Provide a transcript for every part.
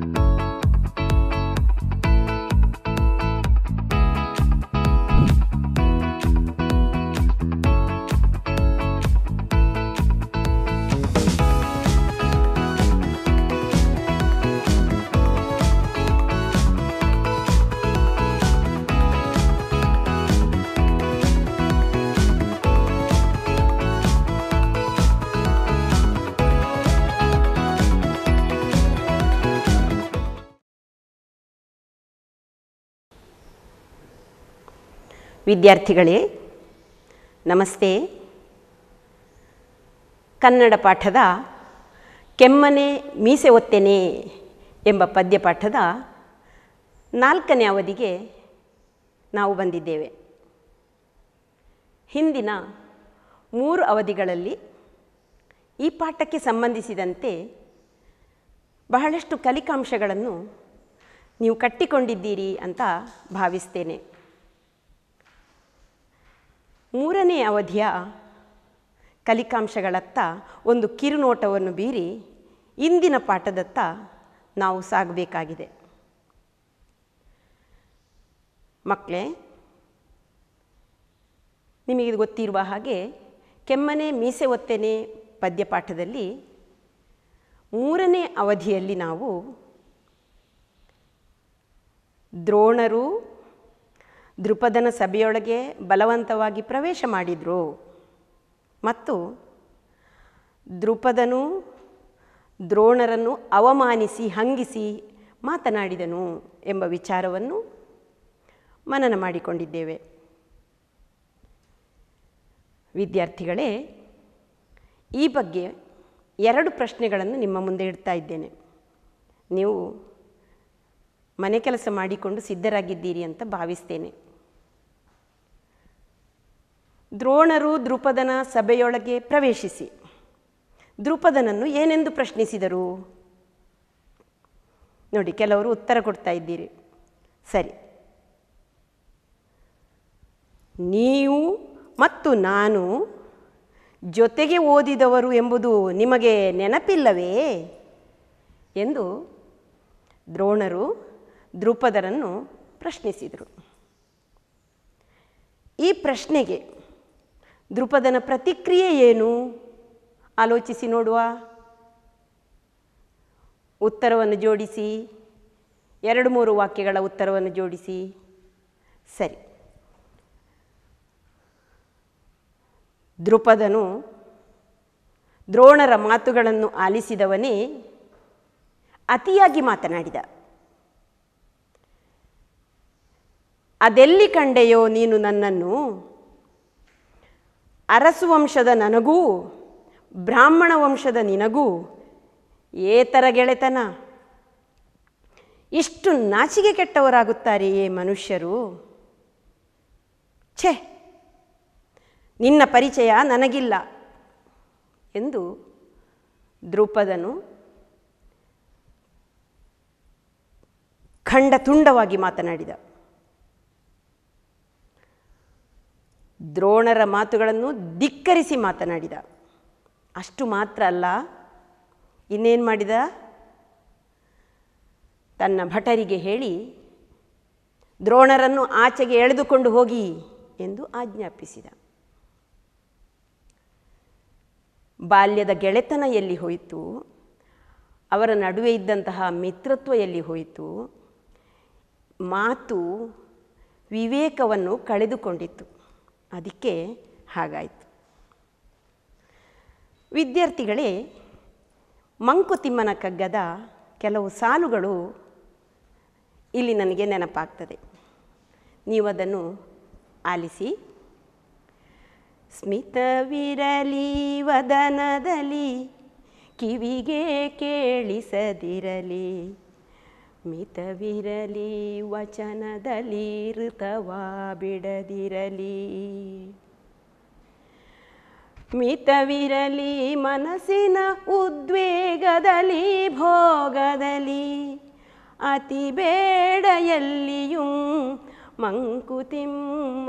Thank you. ವಿದ್ಯಾರ್ಥಿಗಳೇ ನಮಸ್ತೆ ಕನ್ನಡ ಪಾಠದ ಕೆಮ್ಮನೆ ಮೀಸೆ ಒತ್ತೇನೆ ಎಂಬ ಪಾಠದ ನಾಲ್ಕನೇ ಅವಧಿಗೆ ನಾವು ಬಂದಿದ್ದೇವೆ ಹಿಂದಿನ ಮೂರು ಅವಧಿಗಳಲ್ಲಿ ಈ ಪಾಠಕ್ಕೆ ಸಂಬಂಧಿಸಿದಂತೆ ಬಹಳಷ್ಟು ಕಲಿಕಾಂಶಗಳನ್ನು ನೀವು ಕಟ್ಟಿಕೊಂಡಿದ್ದೀರಿ ಅಂತ ಭಾವಿಸ್ತೇನೆ ಮೂರನೇ ಅವಧಿಯ ಕಲಿಕಾಂಶಗಳತ್ತ ಒಂದು ಕಿರುನೋಟವನ್ನು ಬೀರಿ ಇಂದಿನ ಪಾಠದತ್ತ ನಾವು ಸಾಗಬೇಕಾಗಿದೆ ಮಕ್ಕಳೇ ನಿಮಗೆ ಗೊತ್ತಿರುವ ಹಾಗೆ ಕೆಮ್ಮನೆ ಮೀಸೆ ಒತ್ತೆನೆ ಪದ್ಯಪಾಠದಲ್ಲಿ ಮೂರನೇ ಅವಧಿಯಲ್ಲಿ ನಾವು ದ್ರೋಣರು ದೃಪದನ ಸಭೆಯೊಳಗೆ ಬಲವಂತವಾಗಿ ಪ್ರವೇಶ ಮಾಡಿದರು ಮತ್ತು ದೃಪದನು ದ್ರೋಣರನ್ನು ಅವಮಾನಿಸಿ ಹಂಗಿಸಿ ಮಾತನಾಡಿದನು ಎಂಬ ವಿಚಾರವನ್ನು ಮನನ ಮಾಡಿಕೊಂಡಿದ್ದೇವೆ ವಿದ್ಯಾರ್ಥಿಗಳೇ ಈ ಬಗ್ಗೆ ಎರಡು ಪ್ರಶ್ನೆಗಳನ್ನು ನಿಮ್ಮ ಮುಂದೆ ಇಡ್ತಾ ಇದ್ದೇನೆ ನೀವು ಮನೆ ಕೆಲಸ ಮಾಡಿಕೊಂಡು ಸಿದ್ಧರಾಗಿದ್ದೀರಿ ಅಂತ ಭಾವಿಸ್ತೇನೆ ದ್ರೋಣರು ದ್ರುಪದನ ಸಭೆಯೊಳಗೆ ಪ್ರವೇಶಿಸಿ ದ್ರುಪದನನ್ನು ಏನೆಂದು ಪ್ರಶ್ನಿಸಿದರು ನೋಡಿ ಕೆಲವರು ಉತ್ತರ ಕೊಡ್ತಾ ಇದ್ದೀರಿ ಸರಿ ನೀವು ಮತ್ತು ನಾನು ಜೊತೆಗೆ ಓದಿದವರು ಎಂಬುದು ನಿಮಗೆ ನೆನಪಿಲ್ಲವೇ ಎಂದು ದ್ರೋಣರು ದ್ರುಪದರನ್ನು ಪ್ರಶ್ನಿಸಿದರು ಈ ಪ್ರಶ್ನೆಗೆ ದೃಪದನ ಪ್ರತಿಕ್ರಿಯೆ ಏನು ಆಲೋಚಿಸಿ ನೋಡುವ ಉತ್ತರವನ್ನು ಜೋಡಿಸಿ ಎರಡು ಮೂರು ವಾಕ್ಯಗಳ ಉತ್ತರವನ್ನು ಜೋಡಿಸಿ ಸರಿ ದೃಪದನು ದ್ರೋಣರ ಮಾತುಗಳನ್ನು ಆಲಿಸಿದವನೇ ಅತಿಯಾಗಿ ಮಾತನಾಡಿದ ಅದೆಲ್ಲಿ ಕಂಡೆಯೋ ನೀನು ನನ್ನನ್ನು ಅರಸು ವಂಶದ ನನಗೂ ಬ್ರಾಹ್ಮಣ ವಂಶದ ನಿನಗೂ ಏತರ ಗೆಳೆತನ ಇಷ್ಟು ನಾಚಿಗೆ ಕೆಟ್ಟವರಾಗುತ್ತಾರೆಯೇ ಮನುಷ್ಯರು ಛೆ ನಿನ್ನ ಪರಿಚಯ ನನಗಿಲ್ಲ ಎಂದು ದ್ರೂಪದನು ಖಂಡ ತುಂಡವಾಗಿ ಮಾತನಾಡಿದ ದ್ರೋಣರ ಮಾತುಗಳನ್ನು ಧಿಕ್ಕರಿಸಿ ಮಾತನಾಡಿದ ಅಷ್ಟು ಮಾತ್ರ ಅಲ್ಲ ಇನ್ನೇನು ಮಾಡಿದ ತನ್ನ ಭಟರಿಗೆ ಹೇಳಿ ದ್ರೋಣರನ್ನು ಆಚೆಗೆ ಎಳೆದುಕೊಂಡು ಹೋಗಿ ಎಂದು ಆಜ್ಞಾಪಿಸಿದ ಬಾಲ್ಯದ ಗೆಳೆತನ ಎಲ್ಲಿ ಹೋಯಿತು ಅವರ ನಡುವೆ ಇದ್ದಂತಹ ಮಿತ್ರತ್ವ ಎಲ್ಲಿ ಹೋಯಿತು ಮಾತು ವಿವೇಕವನ್ನು ಕಳೆದುಕೊಂಡಿತ್ತು ಅದಕ್ಕೆ ಹಾಗಾಯಿತು ವಿದ್ಯಾರ್ಥಿಗಳೇ ಮಂಕುತಿಮ್ಮನ ಕಗ್ಗದ ಕೆಲವು ಸಾಲುಗಳು ಇಲ್ಲಿ ನನಗೆ ನೆನಪಾಗ್ತದೆ ನೀವು ಅದನ್ನು ಆಲಿಸಿ ಸ್ಮಿತವಿರಲಿ ವದನದಲ್ಲಿ ಕಿವಿಗೆ ಕೇಳಿಸದಿರಲಿ ಮಿತವಿರಲಿ ವಚನದಲ್ಲಿ ಋತವಾ ಬಿಡದಿರಲಿ ಮಿತವಿರಲಿ ಮನಸ್ಸಿನ ಉದ್ವೇಗದಲ್ಲಿ ಭೋಗದಲ್ಲಿ ಅತಿ ಬೇಡೆಯಲ್ಲಿಯೂ ಮಂಕುತಿಮ್ಮ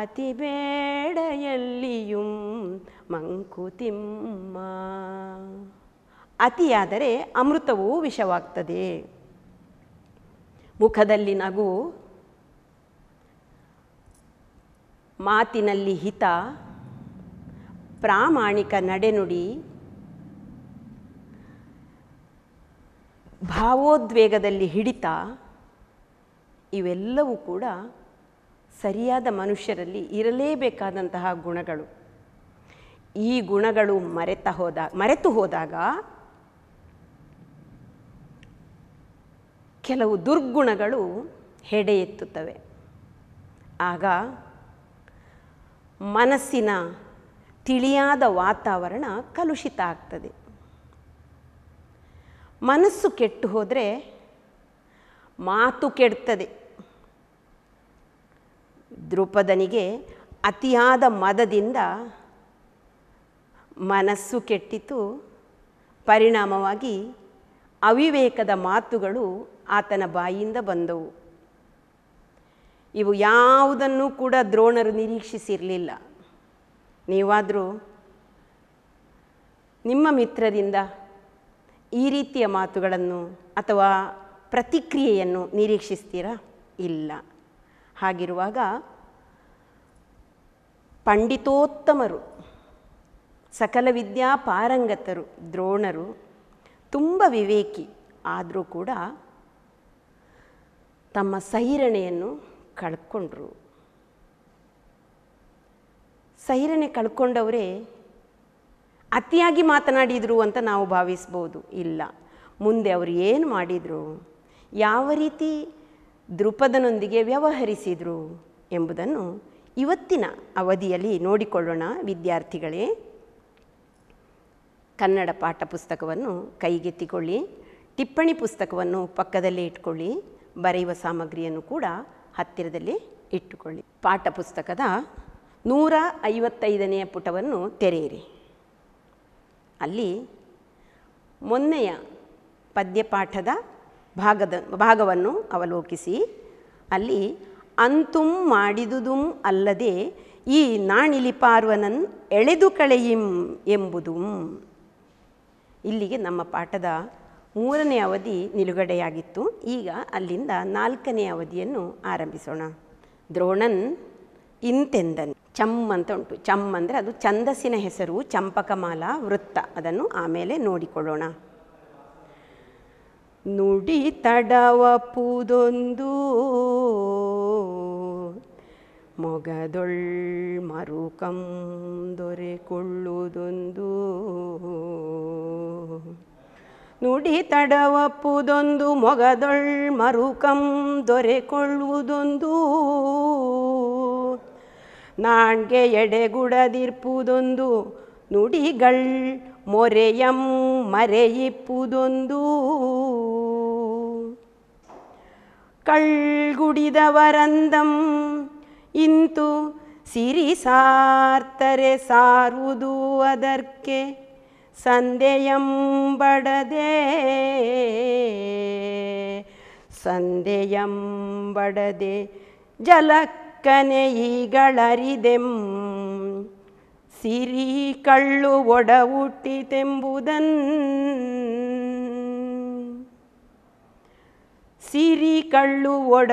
ಅತಿ ಬೇಡೆಯಲ್ಲಿಯೂ ಮಂಕುತಿಮ್ಮ ಅತಿಯಾದರೆ ಅಮೃತವೂ ವಿಷವಾಗ್ತದೆ ಮುಖದಲ್ಲಿ ನಗು ಮಾತಿನಲ್ಲಿ ಹಿತ ಪ್ರಾಮಾಣಿಕ ನಡೆನುಡಿ ಭಾವೋದ್ವೇಗದಲ್ಲಿ ಹಿಡಿತ ಇವೆಲ್ಲವೂ ಕೂಡ ಸರಿಯಾದ ಮನುಷ್ಯರಲ್ಲಿ ಇರಲೇಬೇಕಾದಂತಹ ಗುಣಗಳು ಈ ಗುಣಗಳು ಮರೆತ ಹೋದ ಮರೆತು ಹೋದಾಗ ಕೆಲವು ದುರ್ಗುಣಗಳು ಹೆಡೆ ಎತ್ತುತ್ತವೆ ಆಗ ಮನಸ್ಸಿನ ತಿಳಿಯಾದ ವಾತಾವರಣ ಕಲುಷಿತ ಆಗ್ತದೆ ಮನಸ್ಸು ಕೆಟ್ಟು ಹೋದರೆ ಮಾತು ಕೆಡ್ತದೆ ದ್ರುಪದನಿಗೆ ಅತಿಯಾದ ಮದದಿಂದ ಮನಸ್ಸು ಕೆಟ್ಟಿತು ಪರಿಣಾಮವಾಗಿ ಅವಿವೇಕದ ಮಾತುಗಳು ಆತನ ಬಾಯಿಯಿಂದ ಬಂದವು ಇವು ಯಾವುದನ್ನು ಕೂಡ ದ್ರೋಣರು ನಿರೀಕ್ಷಿಸಿರಲಿಲ್ಲ ನೀವಾದರೂ ನಿಮ್ಮ ಮಿತ್ರರಿಂದ ಈ ರೀತಿಯ ಮಾತುಗಳನ್ನು ಅಥವಾ ಪ್ರತಿಕ್ರಿಯೆಯನ್ನು ನಿರೀಕ್ಷಿಸ್ತೀರಾ ಇಲ್ಲ ಹಾಗಿರುವಾಗ ಪಂಡಿತೋತ್ತಮರು ಸಕಲ ವಿದ್ಯಾ ಪಾರಂಗತರು ದ್ರೋಣರು ತುಂಬ ವಿವೇಕಿ ಆದರೂ ಕೂಡ ತಮ್ಮ ಸಹಿರಣೆಯನ್ನು ಕಳ್ಕೊಂಡ್ರು ಸಹಿರಣೆ ಕಳ್ಕೊಂಡವರೇ ಅತಿಯಾಗಿ ಮಾತನಾಡಿದರು ಅಂತ ನಾವು ಭಾವಿಸ್ಬೋದು ಇಲ್ಲ ಮುಂದೆ ಅವರು ಏನು ಮಾಡಿದರು ಯಾವ ರೀತಿ ದೃಪದನೊಂದಿಗೆ ವ್ಯವಹರಿಸಿದರು ಎಂಬುದನ್ನು ಇವತ್ತಿನ ಅವಧಿಯಲ್ಲಿ ನೋಡಿಕೊಳ್ಳೋಣ ವಿದ್ಯಾರ್ಥಿಗಳೇ ಕನ್ನಡ ಪಾಠ ಪುಸ್ತಕವನ್ನು ಕೈಗೆತ್ತಿಕೊಳ್ಳಿ ಟಿಪ್ಪಣಿ ಪುಸ್ತಕವನ್ನು ಪಕ್ಕದಲ್ಲೇ ಇಟ್ಕೊಳ್ಳಿ ಬರೆಯುವ ಸಾಮಗ್ರಿಯನ್ನು ಕೂಡ ಹತ್ತಿರದಲ್ಲಿ ಇಟ್ಟುಕೊಳ್ಳಿ ಪಾಠ ಪುಸ್ತಕದ ನೂರ ಐವತ್ತೈದನೆಯ ಪುಟವನ್ನು ತೆರೆಯಿರಿ ಅಲ್ಲಿ ಮೊನ್ನೆಯ ಪದ್ಯಪಾಠದ ಭಾಗದ ಭಾಗವನ್ನು ಅವಲೋಕಿಸಿ ಅಲ್ಲಿ ಅಂತುಂ ಮಾಡಿದುದುಂ ಅಲ್ಲದೆ ಈ ನಾಣಿಲಿ ಎಳೆದು ಕಳೆಯಿಂ ಎಂಬುದು ಇಲ್ಲಿಗೆ ನಮ್ಮ ಪಾಠದ ಮೂರನೇ ಅವಧಿ ನಿಲುಗಡೆಯಾಗಿತ್ತು ಈಗ ಅಲ್ಲಿಂದ ನಾಲ್ಕನೇ ಅವಧಿಯನ್ನು ಆರಂಭಿಸೋಣ ದ್ರೋಣನ್ ಇಂತೆಂದನ್ ಚಮ್ ಅಂತ ಉಂಟು ಚಮ್ ಅಂದರೆ ಅದು ಛಂದಸ್ಸಿನ ಹೆಸರು ಚಂಪಕಮಾಲ ವೃತ್ತ ಅದನ್ನು ಆಮೇಲೆ ನೋಡಿಕೊಳ್ಳೋಣ ನುಡಿ ತಡವಪುದೊಂದು ಮೊಗದೊಳ್ ಮರುಕಂ ದೊರೆಕೊಳ್ಳುವುದೊಂದು ನುಡಿ ತಡವಪ್ಪುದೊಂದು ಮೊಗದೊಳ್ ಮರುಕಂ ದೊರೆಕೊಳ್ಳುವುದೊಂದು ನಾಣ್ಗೆ ಎಡೆಗುಡದಿರ್ಪುದೊಂದು ನುಡಿಗಳ್ ಮೊರೆಯಂ ಮರೆಯಿಪ್ಪುದೊಂದು ಕಳ್ಗುಡಿದವರಂದಂ ಇಂತು ಸಿರಿ ಸಾರ್ತರೆ ಸಾರುವುದು ಅದಕ್ಕೆ ಸಂದೆಯಂಬಡದೆ ಸಂದೆಯಂಬಡದೆ ಜಲಕ್ಕನೆ ಈಗಳರಿದೆಂ ಸಿರಿ ಕಳ್ಳು ಒಡ ಸಿರಿ ಕಳ್ಳು ಒಡ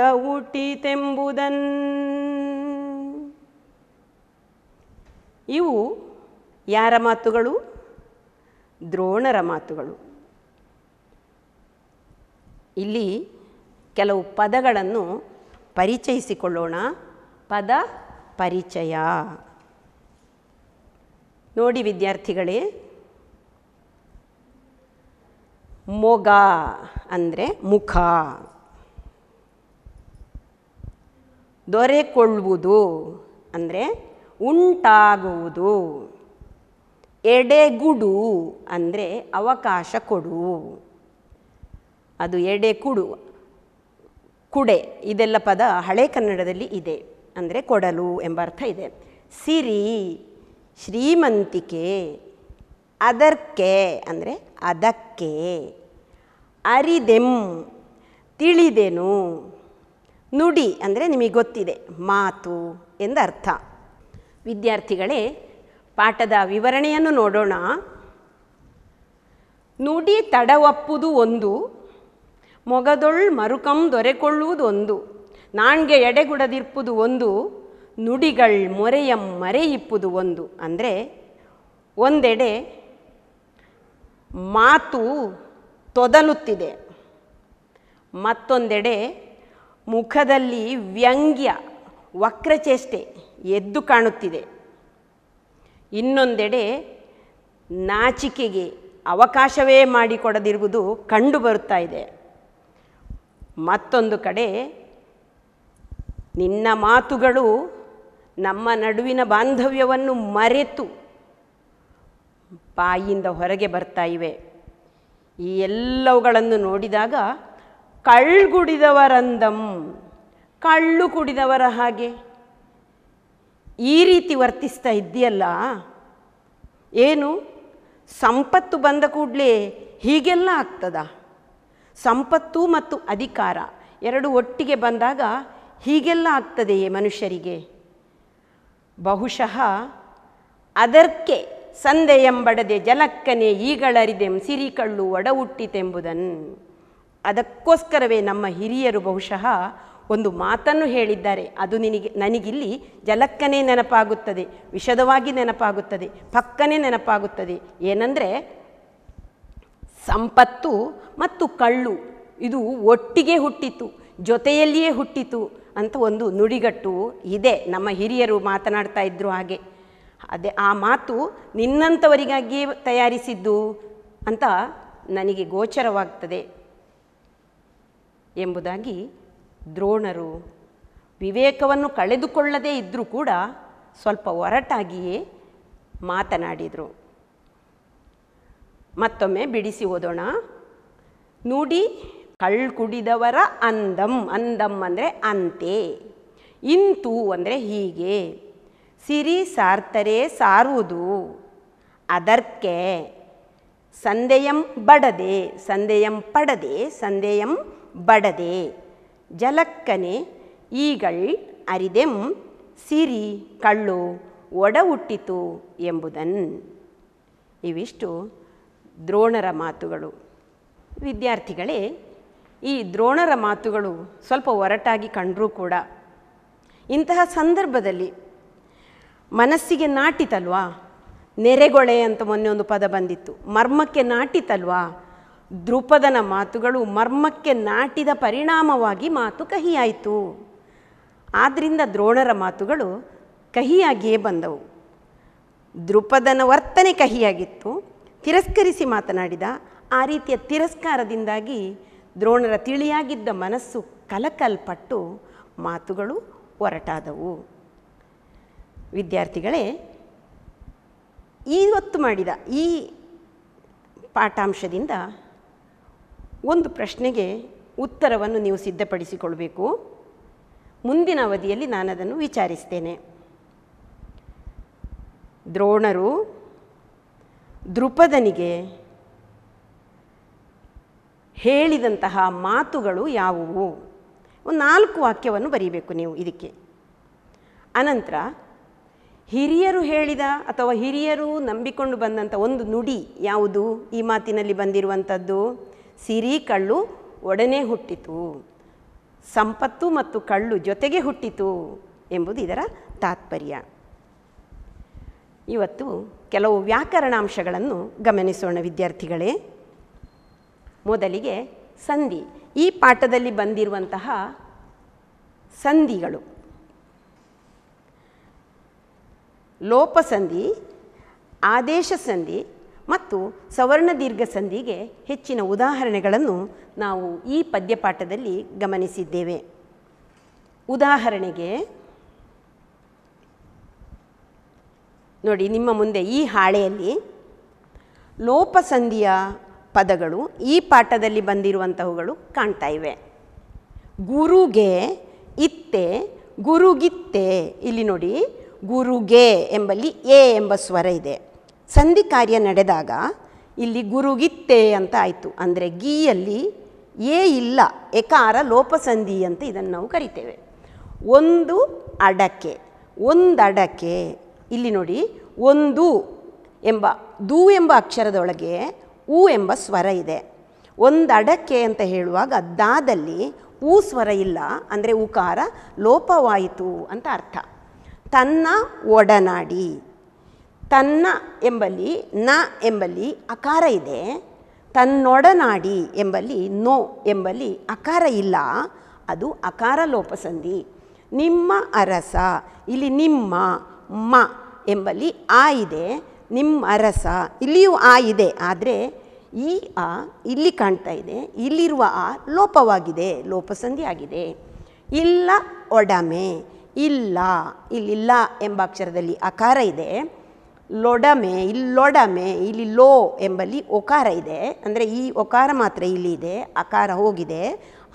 ಇವು ಯಾರ ಮಾತುಗಳು ದ್ರೋಣರ ಮಾತುಗಳು ಇಲ್ಲಿ ಕೆಲವು ಪದಗಳನ್ನು ಪರಿಚಯಿಸಿಕೊಳ್ಳೋಣ ಪದ ಪರಿಚಯ ನೋಡಿ ವಿದ್ಯಾರ್ಥಿಗಳೇ ಮೊಗ ಅಂದರೆ ಮುಖ ದೊರೆಕೊಳ್ಳುವುದು ಅಂದರೆ ಉಂಟಾಗುವುದು ಎಡೆಗುಡು ಅಂದರೆ ಅವಕಾಶ ಕೊಡು ಅದು ಎಡೆ ಕುಡು ಕುಡೆ ಇದೆಲ್ಲ ಪದ ಹಳೆ ಕನ್ನಡದಲ್ಲಿ ಇದೆ ಅಂದರೆ ಕೊಡಲು ಎಂಬ ಅರ್ಥ ಇದೆ ಸಿರಿ ಶ್ರೀಮಂತಿಕೆ ಅದಕ್ಕೆ ಅಂದರೆ ಅದಕ್ಕೆ ಅರಿದೆಂ ತಿಳಿದೆನು ನುಡಿ ಅಂದರೆ ನಿಮಗೆ ಗೊತ್ತಿದೆ ಮಾತು ಎಂದರ್ಥ ವಿದ್ಯಾರ್ಥಿಗಳೇ ಪಾಠದ ವಿವರಣೆಯನ್ನು ನೋಡೋಣ ನುಡಿ ತಡವಪ್ಪುದು ಒಂದು ಮೊಗದೊಳ್ ಮರುಕಂ ದೊರೆಕೊಳ್ಳುವುದು ಒಂದು ನಾಣ್ಗೆ ಎಡೆಗುಡದಿರ್ಪುದು ಒಂದು ನುಡಿಗಳ್ ಮೊರೆಯಂ ಮರೆಯಿಪ್ಪುದು ಒಂದು ಅಂದರೆ ಒಂದೆಡೆ ಮಾತು ತೊದಲುತ್ತಿದೆ ಮತ್ತೊಂದೆಡೆ ಮುಖದಲ್ಲಿ ವ್ಯಂಗ್ಯ ವಕ್ರಚೇಷ್ಟೆ ಎದ್ದು ಕಾಣುತ್ತಿದೆ ಇನ್ನೊಂದೆಡೆ ನಾಚಿಕೆಗೆ ಅವಕಾಶವೇ ಮಾಡಿಕೊಡದಿರುವುದು ಕಂಡು ಬರುತ್ತಾ ಇದೆ ಮತ್ತೊಂದು ಕಡೆ ನಿನ್ನ ಮಾತುಗಳು ನಮ್ಮ ನಡುವಿನ ಬಾಂಧವ್ಯವನ್ನು ಮರೆತು ಬಾಯಿಯಿಂದ ಹೊರಗೆ ಬರ್ತಾ ಇವೆ ಈ ಎಲ್ಲವುಗಳನ್ನು ನೋಡಿದಾಗ ಕಳ್ಳುಗುಡಿದವರಂದಂ ಕಳ್ಳು ಕುಡಿದವರ ಹಾಗೆ ಈ ರೀತಿ ವರ್ತಿಸ್ತಾ ಇದ್ದೀಯಲ್ಲ ಏನು ಸಂಪತ್ತು ಬಂದ ಕೂಡಲೇ ಹೀಗೆಲ್ಲ ಆಗ್ತದ ಸಂಪತ್ತು ಮತ್ತು ಅಧಿಕಾರ ಎರಡು ಒಟ್ಟಿಗೆ ಬಂದಾಗ ಹೀಗೆಲ್ಲ ಆಗ್ತದೆಯೇ ಮನುಷ್ಯರಿಗೆ ಬಹುಶಃ ಅದಕ್ಕೆ ಎಂಬಡದೆ ಜಲಕ್ಕನೆ ಈಗಳರಿದೆಂ ಸಿರಿ ಕಳ್ಳು ಒಡ ಅದಕ್ಕೋಸ್ಕರವೇ ನಮ್ಮ ಹಿರಿಯರು ಬಹುಶಃ ಒಂದು ಮಾತನ್ನು ಹೇಳಿದ್ದಾರೆ ಅದು ನಿನಗೆ ನನಗಿಲ್ಲಿ ಜಲಕ್ಕನೆ ನೆನಪಾಗುತ್ತದೆ ವಿಷದವಾಗಿ ನೆನಪಾಗುತ್ತದೆ ಪಕ್ಕನೆ ನೆನಪಾಗುತ್ತದೆ ಏನಂದರೆ ಸಂಪತ್ತು ಮತ್ತು ಕಳ್ಳು ಇದು ಒಟ್ಟಿಗೆ ಹುಟ್ಟಿತು ಜೊತೆಯಲ್ಲಿಯೇ ಹುಟ್ಟಿತು ಅಂತ ಒಂದು ನುಡಿಗಟ್ಟು ಇದೆ ನಮ್ಮ ಹಿರಿಯರು ಮಾತನಾಡ್ತಾ ಇದ್ದರು ಹಾಗೆ ಅದೇ ಆ ಮಾತು ನಿನ್ನಂಥವರಿಗಾಗಿಯೇ ತಯಾರಿಸಿದ್ದು ಅಂತ ನನಗೆ ಗೋಚರವಾಗ್ತದೆ ಎಂಬುದಾಗಿ ದ್ರೋಣರು ವಿವೇಕವನ್ನು ಕಳೆದುಕೊಳ್ಳದೇ ಇದ್ದರೂ ಕೂಡ ಸ್ವಲ್ಪ ಒರಟಾಗಿಯೇ ಮಾತನಾಡಿದರು ಮತ್ತೊಮ್ಮೆ ಬಿಡಿಸಿ ಓದೋಣ ನುಡಿ ಕಳ್ ಕುಡಿದವರ ಅಂದಂ ಅಂದಂ ಅಂದರೆ ಅಂತೆ ಇಂತು ಅಂದರೆ ಹೀಗೆ ಸಿರಿ ಸಾರ್ತರೆ ಸಾರುವುದು ಅದರ್ಕೆ ಸಂದೇಯಂ ಬಡದೆ ಸಂದೇಯಂ ಪಡದೆ ಸಂದೇಯಂ ಬಡದೆ ಜಲಕ್ಕನೆ ಈಗಳ್ ಅರಿದೆಂ ಸಿರಿ ಕಳ್ಳು ಒಡ ಹುಟ್ಟಿತು ಎಂಬುದನ್ ಇವಿಷ್ಟು ದ್ರೋಣರ ಮಾತುಗಳು ವಿದ್ಯಾರ್ಥಿಗಳೇ ಈ ದ್ರೋಣರ ಮಾತುಗಳು ಸ್ವಲ್ಪ ಒರಟಾಗಿ ಕಂಡರೂ ಕೂಡ ಇಂತಹ ಸಂದರ್ಭದಲ್ಲಿ ಮನಸ್ಸಿಗೆ ನಾಟಿತಲ್ವಾ ನೆರೆಗೊಳೆ ಅಂತ ಮೊನ್ನೆ ಒಂದು ಪದ ಬಂದಿತ್ತು ಮರ್ಮಕ್ಕೆ ನಾಟಿತಲ್ವಾ ದ್ರುಪದನ ಮಾತುಗಳು ಮರ್ಮಕ್ಕೆ ನಾಟಿದ ಪರಿಣಾಮವಾಗಿ ಮಾತು ಕಹಿಯಾಯಿತು ಆದ್ದರಿಂದ ದ್ರೋಣರ ಮಾತುಗಳು ಕಹಿಯಾಗಿಯೇ ಬಂದವು ದೃಪದನ ವರ್ತನೆ ಕಹಿಯಾಗಿತ್ತು ತಿರಸ್ಕರಿಸಿ ಮಾತನಾಡಿದ ಆ ರೀತಿಯ ತಿರಸ್ಕಾರದಿಂದಾಗಿ ದ್ರೋಣರ ತಿಳಿಯಾಗಿದ್ದ ಮನಸ್ಸು ಕಲಕಲ್ಪಟ್ಟು ಮಾತುಗಳು ಹೊರಟಾದವು ವಿದ್ಯಾರ್ಥಿಗಳೇ ಇವತ್ತು ಮಾಡಿದ ಈ ಪಾಠಾಂಶದಿಂದ ಒಂದು ಪ್ರಶ್ನೆಗೆ ಉತ್ತರವನ್ನು ನೀವು ಸಿದ್ಧಪಡಿಸಿಕೊಳ್ಬೇಕು ಮುಂದಿನ ಅವಧಿಯಲ್ಲಿ ನಾನದನ್ನು ವಿಚಾರಿಸ್ತೇನೆ ದ್ರೋಣರು ದೃಪದನಿಗೆ ಹೇಳಿದಂತಹ ಮಾತುಗಳು ಯಾವುವು ಒಂದು ನಾಲ್ಕು ವಾಕ್ಯವನ್ನು ಬರೀಬೇಕು ನೀವು ಇದಕ್ಕೆ ಅನಂತರ ಹಿರಿಯರು ಹೇಳಿದ ಅಥವಾ ಹಿರಿಯರು ನಂಬಿಕೊಂಡು ಬಂದಂಥ ಒಂದು ನುಡಿ ಯಾವುದು ಈ ಮಾತಿನಲ್ಲಿ ಬಂದಿರುವಂಥದ್ದು ಸಿರಿ ಕಳ್ಳು ಒಡನೆ ಹುಟ್ಟಿತು ಸಂಪತ್ತು ಮತ್ತು ಕಳ್ಳು ಜೊತೆಗೆ ಹುಟ್ಟಿತು ಎಂಬುದು ಇದರ ತಾತ್ಪರ್ಯ ಇವತ್ತು ಕೆಲವು ವ್ಯಾಕರಣಾಂಶಗಳನ್ನು ಗಮನಿಸೋಣ ವಿದ್ಯಾರ್ಥಿಗಳೇ ಮೊದಲಿಗೆ ಸಂಧಿ ಈ ಪಾಠದಲ್ಲಿ ಬಂದಿರುವಂತಹ ಸಂಧಿಗಳು ಲೋಪಸಂಧಿ ಆದೇಶ ಸಂಧಿ ಮತ್ತು ಸವರ್ಣ ದೀರ್ಘ ಸಂಧಿಗೆ ಹೆಚ್ಚಿನ ಉದಾಹರಣೆಗಳನ್ನು ನಾವು ಈ ಪದ್ಯಪಾಠದಲ್ಲಿ ಗಮನಿಸಿದ್ದೇವೆ ಉದಾಹರಣೆಗೆ ನೋಡಿ ನಿಮ್ಮ ಮುಂದೆ ಈ ಹಾಳೆಯಲ್ಲಿ ಲೋಪಸಂಧಿಯ ಪದಗಳು ಈ ಪಾಠದಲ್ಲಿ ಬಂದಿರುವಂತಹವುಗಳು ಕಾಣ್ತಾ ಇವೆ ಗುರುಗೆ ಇತ್ತೆ ಗುರುಗಿತ್ತೆ ಇಲ್ಲಿ ನೋಡಿ ಗುರುಗೆ ಎಂಬಲ್ಲಿ ಎ ಎಂಬ ಸ್ವರ ಇದೆ ಸಂಧಿ ಕಾರ್ಯ ನಡೆದಾಗ ಇಲ್ಲಿ ಗುರುಗಿತ್ತೆ ಅಂತ ಆಯಿತು ಅಂದರೆ ಗೀಯಲ್ಲಿ ಏ ಇಲ್ಲ ಎಕಾರ ಲೋಪಸಂಧಿ ಅಂತ ಇದನ್ನು ನಾವು ಕರಿತೇವೆ ಒಂದು ಅಡಕೆ ಒಂದಡಕೆ ಇಲ್ಲಿ ನೋಡಿ ಒಂದು ಎಂಬ ದೂ ಎಂಬ ಅಕ್ಷರದೊಳಗೆ ಊ ಎಂಬ ಸ್ವರ ಇದೆ ಒಂದು ಅಡಕೆ ಅಂತ ಹೇಳುವಾಗ ದಾದಲ್ಲಿ ಊ ಸ್ವರ ಇಲ್ಲ ಅಂದರೆ ಉಕಾರ ಲೋಪವಾಯಿತು ಅಂತ ಅರ್ಥ ತನ್ನ ಒಡನಾಡಿ ತನ್ನ ಎಂಬಲ್ಲಿ ನ ಎಂಬಲ್ಲಿ ಅಕಾರ ಇದೆ ತನ್ನೊಡನಾಡಿ ಎಂಬಲ್ಲಿ ನೋ ಎಂಬಲ್ಲಿ ಅಕಾರ ಇಲ್ಲ ಅದು ಅಕಾರ ಲೋಪಸಂಧಿ ನಿಮ್ಮ ಅರಸ ಇಲ್ಲಿ ನಿಮ್ಮ ಮ ಎಂಬಲ್ಲಿ ಆ ಇದೆ ನಿಮ್ಮ ಅರಸ ಇಲ್ಲಿಯೂ ಆ ಇದೆ ಆದರೆ ಈ ಆ ಇಲ್ಲಿ ಕಾಣ್ತಾ ಇದೆ ಇಲ್ಲಿರುವ ಆ ಲೋಪವಾಗಿದೆ ಲೋಪಸಂಧಿ ಆಗಿದೆ ಇಲ್ಲ ಒಡಮೆ ಇಲ್ಲ ಇಲ್ಲಿಲ್ಲ ಎಂಬ ಅಕ್ಷರದಲ್ಲಿ ಅಕಾರ ಇದೆ ಲೊಡಮೆ ಇಲ್ಲಿ ಲೊಡಮೆ ಇಲ್ಲಿ ಲೋ ಎಂಬಲ್ಲಿ ಒಕಾರ ಇದೆ ಅಂದರೆ ಈ ಒಕಾರ ಮಾತ್ರ ಇಲ್ಲಿ ಇದೆ ಅಕಾರ ಹೋಗಿದೆ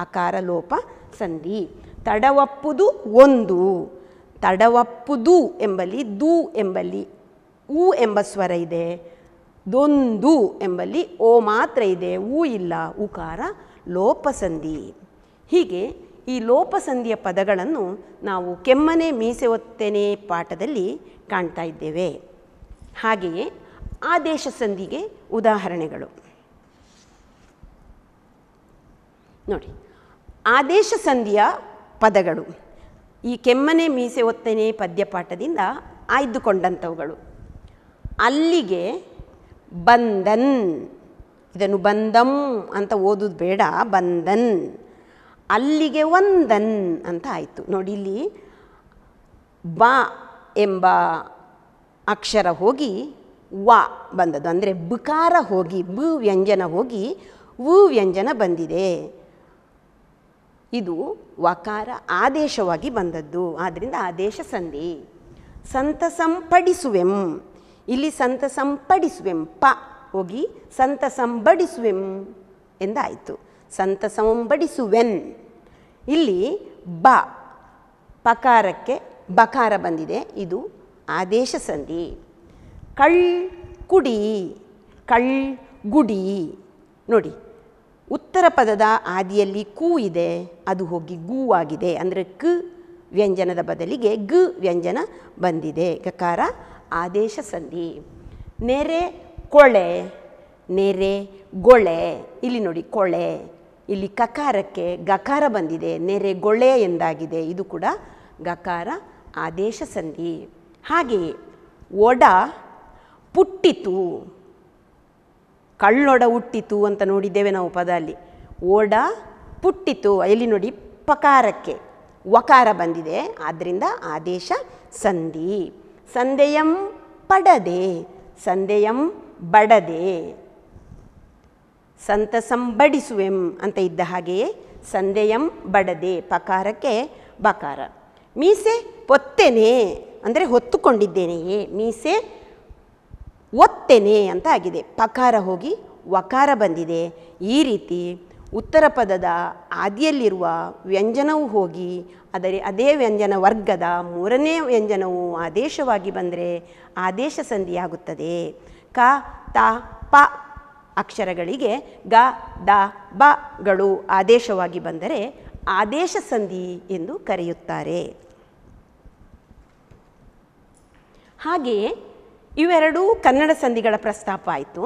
ಅಕಾರ ಲೋಪ ಸಂಧಿ ತಡವಪ್ಪುದು ಒಂದು ತಡವಪ್ಪುದು ಎಂಬಲ್ಲಿ ದು ಎಂಬಲ್ಲಿ ಉ ಎಂಬ ಸ್ವರ ಇದೆ ದೊಂದು ಎಂಬಲ್ಲಿ ಓ ಮಾತ್ರ ಇದೆ ಊ ಇಲ್ಲ ಉಕಾರ ಲೋಪಸಂಧಿ ಹೀಗೆ ಈ ಲೋಪಸಂಧಿಯ ಪದಗಳನ್ನು ನಾವು ಕೆಮ್ಮನೆ ಮೀಸೆ ಒತ್ತೆನೆ ಪಾಠದಲ್ಲಿ ಕಾಣ್ತಾ ಇದ್ದೇವೆ ಹಾಗೆಯೇ ಆದೇಶ ಸಂಧಿಗೆ ಉದಾಹರಣೆಗಳು ನೋಡಿ ಆದೇಶ ಸಂಧಿಯ ಪದಗಳು ಈ ಕೆಮ್ಮನೆ ಮೀಸೆ ಒತ್ತನೆ ಪದ್ಯಪಾಠದಿಂದ ಆಯ್ದುಕೊಂಡಂಥವುಗಳು ಅಲ್ಲಿಗೆ ಬಂದನ್ ಇದನ್ನು ಬಂದಂ ಅಂತ ಓದೋದು ಬೇಡ ಬಂದನ್ ಅಲ್ಲಿಗೆ ಒಂದನ್ ಅಂತ ಆಯಿತು ನೋಡಿ ಇಲ್ಲಿ ಬಾ ಎಂಬ ಅಕ್ಷರ ಹೋಗಿ ವ ಬಂದದ್ದು ಅಂದರೆ ಬುಕಾರ ಹೋಗಿ ಬು ವ್ಯಂಜನ ಹೋಗಿ ವು ವ್ಯಂಜನ ಬಂದಿದೆ ಇದು ವಕಾರ ಆದೇಶವಾಗಿ ಬಂದದ್ದು ಆದ್ದರಿಂದ ಆದೇಶ ಸಂಧಿ ಸಂತಸಂಪಡಿಸುವೆಂ ಇಲ್ಲಿ ಸಂತಸಂಪಡಿಸುವೆಂ ಪ ಹೋಗಿ ಸಂತಸಂಬಡಿಸುವೆಂ ಎಂದಾಯಿತು ಸಂತಸಂಬಡಿಸುವೆನ್ ಇಲ್ಲಿ ಬ ಪಕಾರಕ್ಕೆ ಬಕಾರ ಬಂದಿದೆ ಇದು ಆದೇಶ ಸಂಧಿ ಕಳ್ ಕುಡಿ ಕಳ್ ಗುಡಿ ನೋಡಿ ಉತ್ತರ ಪದದ ಆದಿಯಲ್ಲಿ ಕೂ ಇದೆ ಅದು ಹೋಗಿ ಗೂ ಆಗಿದೆ ಅಂದರೆ ಕ ವ್ಯಂಜನದ ಬದಲಿಗೆ ಗ ವ್ಯಂಜನ ಬಂದಿದೆ ಗಕಾರ ಆದೇಶ ಸಂಧಿ ನೆರೆ ಕೊಳೆ ನೆರೆ ಗೊಳೆ ಇಲ್ಲಿ ನೋಡಿ ಕೊಳೆ ಇಲ್ಲಿ ಕಕಾರಕ್ಕೆ ಗಕಾರ ಬಂದಿದೆ ನೆರೆ ಗೊಳೆ ಎಂದಾಗಿದೆ ಇದು ಕೂಡ ಗಕಾರ ಆದೇಶ ಸಂಧಿ ಹಾಗೆಯೇ ಒಡ ಪುಟ್ಟಿತು ಕಳ್ಳೊಡ ಹುಟ್ಟಿತು ಅಂತ ನೋಡಿದ್ದೇವೆ ನಾವು ಪದ ಅಲ್ಲಿ ಒಡ ಪುಟ್ಟಿತು ಇಲ್ಲಿ ನೋಡಿ ಪಕಾರಕ್ಕೆ ವಕಾರ ಬಂದಿದೆ ಆದ್ದರಿಂದ ಆದೇಶ ಸಂಧಿ ಸಂಧೆಯಂ ಪಡದೆ ಸಂಧೆಯಂ ಬಡದೆ ಸಂತಸಂ ಬಡಿಸುವೆಂ ಅಂತ ಇದ್ದ ಹಾಗೆಯೇ ಸಂದೆಯಂ ಬಡದೆ ಪಕಾರಕ್ಕೆ ಬಕಾರ ಮೀಸೆ ಪೊತ್ತೆನೆ ಅಂದರೆ ಹೊತ್ತುಕೊಂಡಿದ್ದೇನೆಯೇ ಮೀಸೆ ಒತ್ತೇನೆ ಅಂತ ಆಗಿದೆ ಪಕಾರ ಹೋಗಿ ವಕಾರ ಬಂದಿದೆ ಈ ರೀತಿ ಉತ್ತರ ಪದದ ಆದಿಯಲ್ಲಿರುವ ವ್ಯಂಜನವು ಹೋಗಿ ಆದರೆ ಅದೇ ವ್ಯಂಜನ ವರ್ಗದ ಮೂರನೇ ವ್ಯಂಜನವು ಆದೇಶವಾಗಿ ಬಂದರೆ ಆದೇಶ ಸಂಧಿಯಾಗುತ್ತದೆ ಕ ತ ಪ ಅಕ್ಷರಗಳಿಗೆ ಗ ದ ಬಗಳು ಆದೇಶವಾಗಿ ಬಂದರೆ ಆದೇಶ ಸಂಧಿ ಎಂದು ಕರೆಯುತ್ತಾರೆ ಹಾಗೆಯೇ ಇವೆರಡೂ ಕನ್ನಡ ಸಂಧಿಗಳ ಪ್ರಸ್ತಾಪ ಆಯಿತು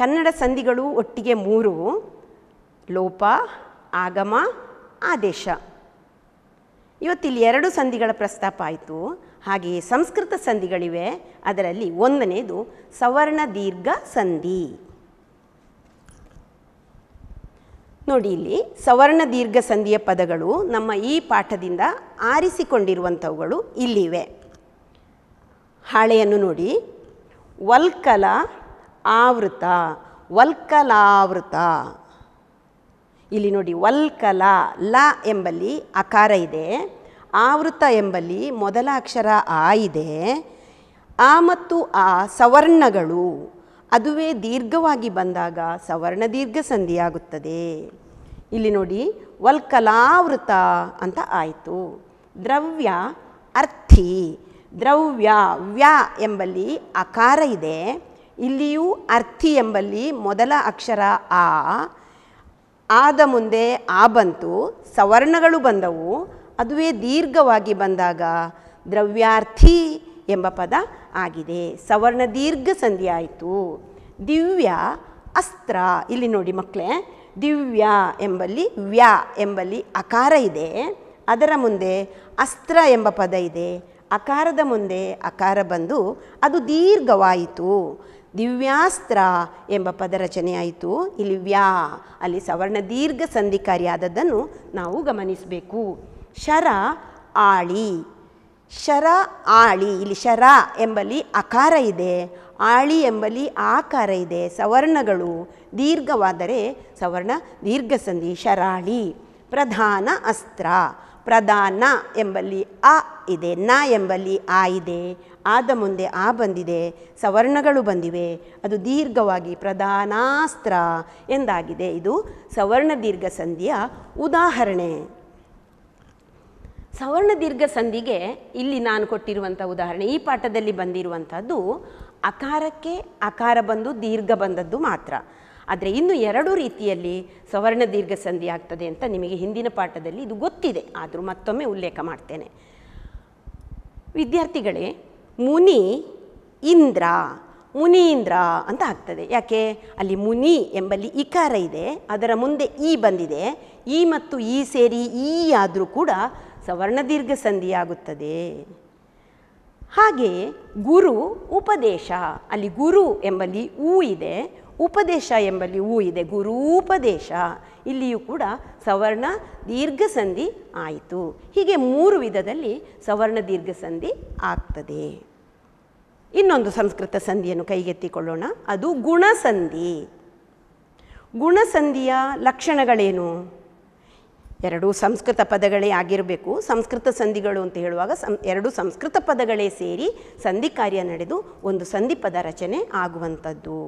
ಕನ್ನಡ ಸಂಧಿಗಳು ಒಟ್ಟಿಗೆ ಮೂರು ಲೋಪ ಆಗಮ ಆದೇಶ ಇವತ್ತಿಲ್ಲಿ ಎರಡು ಸಂಧಿಗಳ ಪ್ರಸ್ತಾಪ ಆಯಿತು ಹಾಗೆಯೇ ಸಂಸ್ಕೃತ ಸಂಧಿಗಳಿವೆ ಅದರಲ್ಲಿ ಒಂದನೇದು ಸವರ್ಣ ದೀರ್ಘ ಸಂಧಿ ನೋಡಿ ಇಲ್ಲಿ ಸವರ್ಣ ದೀರ್ಘ ಸಂಧಿಯ ಪದಗಳು ನಮ್ಮ ಈ ಪಾಠದಿಂದ ಆರಿಸಿಕೊಂಡಿರುವಂಥವುಗಳು ಇಲ್ಲಿವೆ ಹಾಳೆಯನ್ನು ನೋಡಿ ವಲ್ಕಲ ಆವೃತ ವಲ್ಕಲಾವೃತ ಇಲ್ಲಿ ನೋಡಿ ವಲ್ಕಲ ಲ ಎಂಬಲ್ಲಿ ಅಕಾರ ಇದೆ ಆವೃತ ಎಂಬಲ್ಲಿ ಮೊದಲ ಅಕ್ಷರ ಆ ಇದೆ ಆ ಮತ್ತು ಆ ಸವರ್ಣಗಳು ಅದುವೇ ದೀರ್ಘವಾಗಿ ಬಂದಾಗ ಸವರ್ಣ ದೀರ್ಘ ಸಂಧಿಯಾಗುತ್ತದೆ ಇಲ್ಲಿ ನೋಡಿ ವಲ್ಕಲಾವೃತ ಅಂತ ಆಯಿತು ದ್ರವ್ಯ ಅರ್ಥಿ ದ್ರವ್ಯ ವ್ಯ ಎಂಬಲ್ಲಿ ಅಕಾರ ಇದೆ ಇಲ್ಲಿಯೂ ಅರ್ಥಿ ಎಂಬಲ್ಲಿ ಮೊದಲ ಅಕ್ಷರ ಆ ಆದ ಮುಂದೆ ಆ ಬಂತು ಸವರ್ಣಗಳು ಬಂದವು ಅದುವೇ ದೀರ್ಘವಾಗಿ ಬಂದಾಗ ದ್ರವ್ಯಾರ್ಥಿ ಎಂಬ ಪದ ಆಗಿದೆ ಸವರ್ಣ ದೀರ್ಘ ಸಂಧಿ ಆಯಿತು ದಿವ್ಯ ಅಸ್ತ್ರ ಇಲ್ಲಿ ನೋಡಿ ಮಕ್ಕಳೇ ದಿವ್ಯ ಎಂಬಲ್ಲಿ ವ್ಯ ಎಂಬಲ್ಲಿ ಅಕಾರ ಇದೆ ಅದರ ಮುಂದೆ ಅಸ್ತ್ರ ಎಂಬ ಪದ ಇದೆ ಅಕಾರದ ಮುಂದೆ ಅಕಾರ ಬಂದು ಅದು ದೀರ್ಘವಾಯಿತು ದಿವ್ಯಾಸ್ತ್ರ ಎಂಬ ಪದರಚನೆಯಾಯಿತು ಇಲ್ಲಿ ವ್ಯಾ ಅಲ್ಲಿ ಸವರ್ಣ ದೀರ್ಘ ಸಂಧಿಕಾರಿಯಾದದ್ದನ್ನು ನಾವು ಗಮನಿಸಬೇಕು ಶರ ಆಳಿ ಶರ ಆಳಿ ಇಲ್ಲಿ ಶರ ಎಂಬಲ್ಲಿ ಅಕಾರ ಇದೆ ಆಳಿ ಎಂಬಲ್ಲಿ ಆಕಾರ ಇದೆ ಸವರ್ಣಗಳು ದೀರ್ಘವಾದರೆ ಸವರ್ಣ ದೀರ್ಘ ಸಂಧಿ ಶರಾಳಿ ಪ್ರಧಾನ ಅಸ್ತ್ರ ಪ್ರಧಾನ ಎಂಬಲ್ಲಿ ಅ ಇದೆ ನ ಎಂಬಲ್ಲಿ ಆ ಇದೆ ಆದ ಮುಂದೆ ಆ ಬಂದಿದೆ ಸವರ್ಣಗಳು ಬಂದಿವೆ ಅದು ದೀರ್ಘವಾಗಿ ಪ್ರಧಾನಾಸ್ತ್ರ ಎಂದಾಗಿದೆ ಇದು ಸವರ್ಣ ದೀರ್ಘ ಸಂಧಿಯ ಉದಾಹರಣೆ ಸವರ್ಣ ದೀರ್ಘ ಸಂಧಿಗೆ ಇಲ್ಲಿ ನಾನು ಕೊಟ್ಟಿರುವಂಥ ಉದಾಹರಣೆ ಈ ಪಾಠದಲ್ಲಿ ಬಂದಿರುವಂಥದ್ದು ಅಕಾರಕ್ಕೆ ಅಕಾರ ಬಂದು ದೀರ್ಘ ಬಂದದ್ದು ಮಾತ್ರ ಆದರೆ ಇನ್ನು ಎರಡೂ ರೀತಿಯಲ್ಲಿ ಸವರ್ಣ ದೀರ್ಘ ಸಂಧಿ ಆಗ್ತದೆ ಅಂತ ನಿಮಗೆ ಹಿಂದಿನ ಪಾಠದಲ್ಲಿ ಇದು ಗೊತ್ತಿದೆ ಆದರೂ ಮತ್ತೊಮ್ಮೆ ಉಲ್ಲೇಖ ಮಾಡ್ತೇನೆ ವಿದ್ಯಾರ್ಥಿಗಳೇ ಮುನಿ ಇಂದ್ರ ಮುನೀಂದ್ರ ಅಂತ ಆಗ್ತದೆ ಯಾಕೆ ಅಲ್ಲಿ ಮುನಿ ಎಂಬಲ್ಲಿ ಇಕಾರ ಇದೆ ಅದರ ಮುಂದೆ ಈ ಬಂದಿದೆ ಈ ಮತ್ತು ಈ ಸೇರಿ ಈ ಆದರೂ ಕೂಡ ಸವರ್ಣ ದೀರ್ಘ ಸಂಧಿಯಾಗುತ್ತದೆ ಹಾಗೆಯೇ ಗುರು ಉಪದೇಶ ಅಲ್ಲಿ ಗುರು ಎಂಬಲ್ಲಿ ಊ ಇದೆ ಉಪದೇಶ ಎಂಬಲ್ಲಿ ಊ ಇದೆ ಗುರೂಪದೇಶ ಇಲ್ಲಿಯೂ ಕೂಡ ಸವರ್ಣ ದೀರ್ಘ ಸಂಧಿ ಆಯಿತು ಹೀಗೆ ಮೂರು ವಿಧದಲ್ಲಿ ಸವರ್ಣ ದೀರ್ಘ ಸಂಧಿ ಆಗ್ತದೆ ಇನ್ನೊಂದು ಸಂಸ್ಕೃತ ಸಂಧಿಯನ್ನು ಕೈಗೆತ್ತಿಕೊಳ್ಳೋಣ ಅದು ಗುಣಸಂಧಿ ಗುಣಸಂಧಿಯ ಲಕ್ಷಣಗಳೇನು ಎರಡು ಸಂಸ್ಕೃತ ಪದಗಳೇ ಆಗಿರಬೇಕು ಸಂಸ್ಕೃತ ಸಂಧಿಗಳು ಅಂತ ಹೇಳುವಾಗ ಸಂ ಎರಡು ಸಂಸ್ಕೃತ ಪದಗಳೇ ಸೇರಿ ಸಂಧಿ ಕಾರ್ಯ ನಡೆದು ಒಂದು ಸಂಧಿ ಪದ ರಚನೆ ಆಗುವಂಥದ್ದು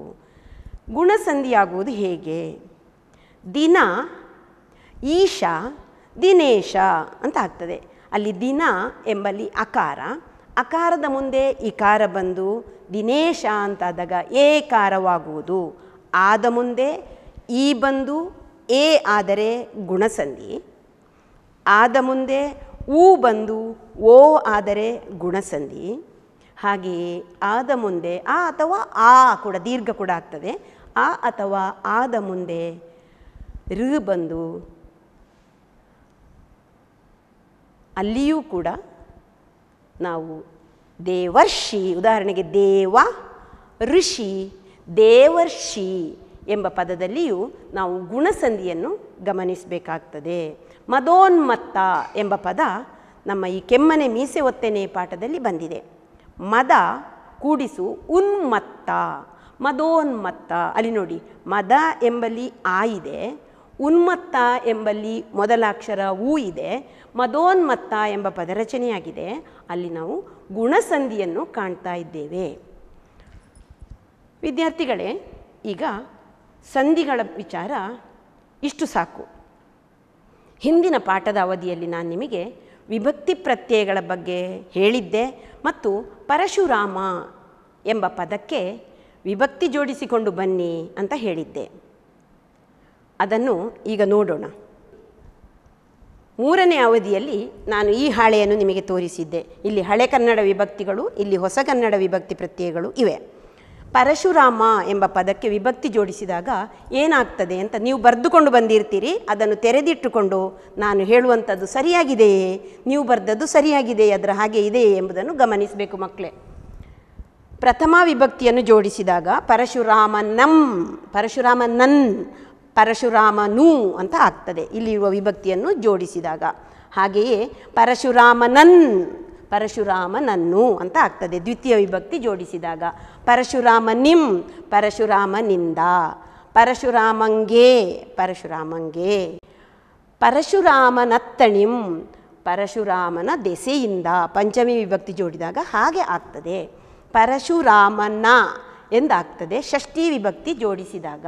ಗುಣಸಂಧಿಯಾಗುವುದು ಹೇಗೆ ದಿನ ಈಶ ದಿನೇಶ ಅಂತ ಆಗ್ತದೆ ಅಲ್ಲಿ ದಿನ ಎಂಬಲ್ಲಿ ಅಕಾರ ಅಕಾರದ ಮುಂದೆ ಇಕಾರ ಬಂದು ದಿನೇಶ ಅಂತಾದಾಗ ಏಕಾರವಾಗುವುದು ಆದ ಮುಂದೆ ಈ ಬಂದು ಎ ಆದರೆ ಗುಣಸಂಧಿ ಆದ ಮುಂದೆ ಊ ಬಂದು ಓ ಆದರೆ ಗುಣಸಂಧಿ ಹಾಗೆಯೇ ಆದ ಮುಂದೆ ಆ ಅಥವಾ ಆ ಕೂಡ ದೀರ್ಘ ಕೂಡ ಆಗ್ತದೆ ಆ ಅಥವಾ ಆದ ಮುಂದೆ ಋ ಬಂದು ಅಲ್ಲಿಯೂ ಕೂಡ ನಾವು ದೇವರ್ಷಿ ಉದಾಹರಣೆಗೆ ದೇವ ಋಷಿ ದೇವರ್ಷಿ ಎಂಬ ಪದದಲ್ಲಿಯೂ ನಾವು ಗುಣಸಂಧಿಯನ್ನು ಗಮನಿಸಬೇಕಾಗ್ತದೆ ಮದೋನ್ಮತ್ತ ಎಂಬ ಪದ ನಮ್ಮ ಈ ಕೆಮ್ಮನೆ ಮೀಸೆ ಒತ್ತೆನೆ ಪಾಠದಲ್ಲಿ ಬಂದಿದೆ ಮದ ಕೂಡಿಸು ಉನ್ಮತ್ತ ಮದೋನ್ಮತ್ತ ಅಲ್ಲಿ ನೋಡಿ ಮದ ಎಂಬಲ್ಲಿ ಆ ಇದೆ ಉನ್ಮತ್ತ ಎಂಬಲ್ಲಿ ಮೊದಲಾಕ್ಷರ ಅಕ್ಷರ ಊ ಇದೆ ಮದೋನ್ಮತ್ತ ಎಂಬ ಪದರಚನೆಯಾಗಿದೆ ಅಲ್ಲಿ ನಾವು ಗುಣಸಂಧಿಯನ್ನು ಕಾಣ್ತಾ ಇದ್ದೇವೆ ವಿದ್ಯಾರ್ಥಿಗಳೇ ಈಗ ಸಂಧಿಗಳ ವಿಚಾರ ಇಷ್ಟು ಸಾಕು ಹಿಂದಿನ ಪಾಠದ ಅವಧಿಯಲ್ಲಿ ನಾನು ನಿಮಗೆ ವಿಭಕ್ತಿ ಪ್ರತ್ಯಯಗಳ ಬಗ್ಗೆ ಹೇಳಿದ್ದೆ ಮತ್ತು ಪರಶುರಾಮ ಎಂಬ ಪದಕ್ಕೆ ವಿಭಕ್ತಿ ಜೋಡಿಸಿಕೊಂಡು ಬನ್ನಿ ಅಂತ ಹೇಳಿದ್ದೆ ಅದನ್ನು ಈಗ ನೋಡೋಣ ಮೂರನೇ ಅವಧಿಯಲ್ಲಿ ನಾನು ಈ ಹಾಳೆಯನ್ನು ನಿಮಗೆ ತೋರಿಸಿದ್ದೆ ಇಲ್ಲಿ ಹಳೆ ಕನ್ನಡ ವಿಭಕ್ತಿಗಳು ಇಲ್ಲಿ ಹೊಸ ಕನ್ನಡ ವಿಭಕ್ತಿ ಪ್ರತ್ಯಯಗಳು ಇವೆ ಪರಶುರಾಮ ಎಂಬ ಪದಕ್ಕೆ ವಿಭಕ್ತಿ ಜೋಡಿಸಿದಾಗ ಏನಾಗ್ತದೆ ಅಂತ ನೀವು ಬರೆದುಕೊಂಡು ಬಂದಿರ್ತೀರಿ ಅದನ್ನು ತೆರೆದಿಟ್ಟುಕೊಂಡು ನಾನು ಹೇಳುವಂಥದ್ದು ಸರಿಯಾಗಿದೆಯೇ ನೀವು ಬರೆದದ್ದು ಸರಿಯಾಗಿದೆಯೇ ಅದರ ಹಾಗೆ ಇದೆಯೇ ಎಂಬುದನ್ನು ಗಮನಿಸಬೇಕು ಮಕ್ಕಳೇ ಪ್ರಥಮ ವಿಭಕ್ತಿಯನ್ನು ಜೋಡಿಸಿದಾಗ ಪರಶುರಾಮನಂ ನನ್ ಪರಶುರಾಮನು ಅಂತ ಆಗ್ತದೆ ಇಲ್ಲಿರುವ ವಿಭಕ್ತಿಯನ್ನು ಜೋಡಿಸಿದಾಗ ಹಾಗೆಯೇ ಪರಶುರಾಮನನ್ ಪರಶುರಾಮನನ್ನು ಅಂತ ಆಗ್ತದೆ ದ್ವಿತೀಯ ವಿಭಕ್ತಿ ಜೋಡಿಸಿದಾಗ ಪರಶುರಾಮನಿಂ ಪರಶುರಾಮನಿಂದ ಪರಶುರಾಮಂಗೆ ಪರಶುರಾಮಂಗೆ ಪರಶುರಾಮನತ್ತಣಿಂ ಪರಶುರಾಮನ ದೆಸೆಯಿಂದ ಪಂಚಮಿ ವಿಭಕ್ತಿ ಜೋಡಿದಾಗ ಹಾಗೆ ಆಗ್ತದೆ ಪರಶುರಾಮನ ಎಂದಾಗ್ತದೆ ಷಷ್ಠಿ ವಿಭಕ್ತಿ ಜೋಡಿಸಿದಾಗ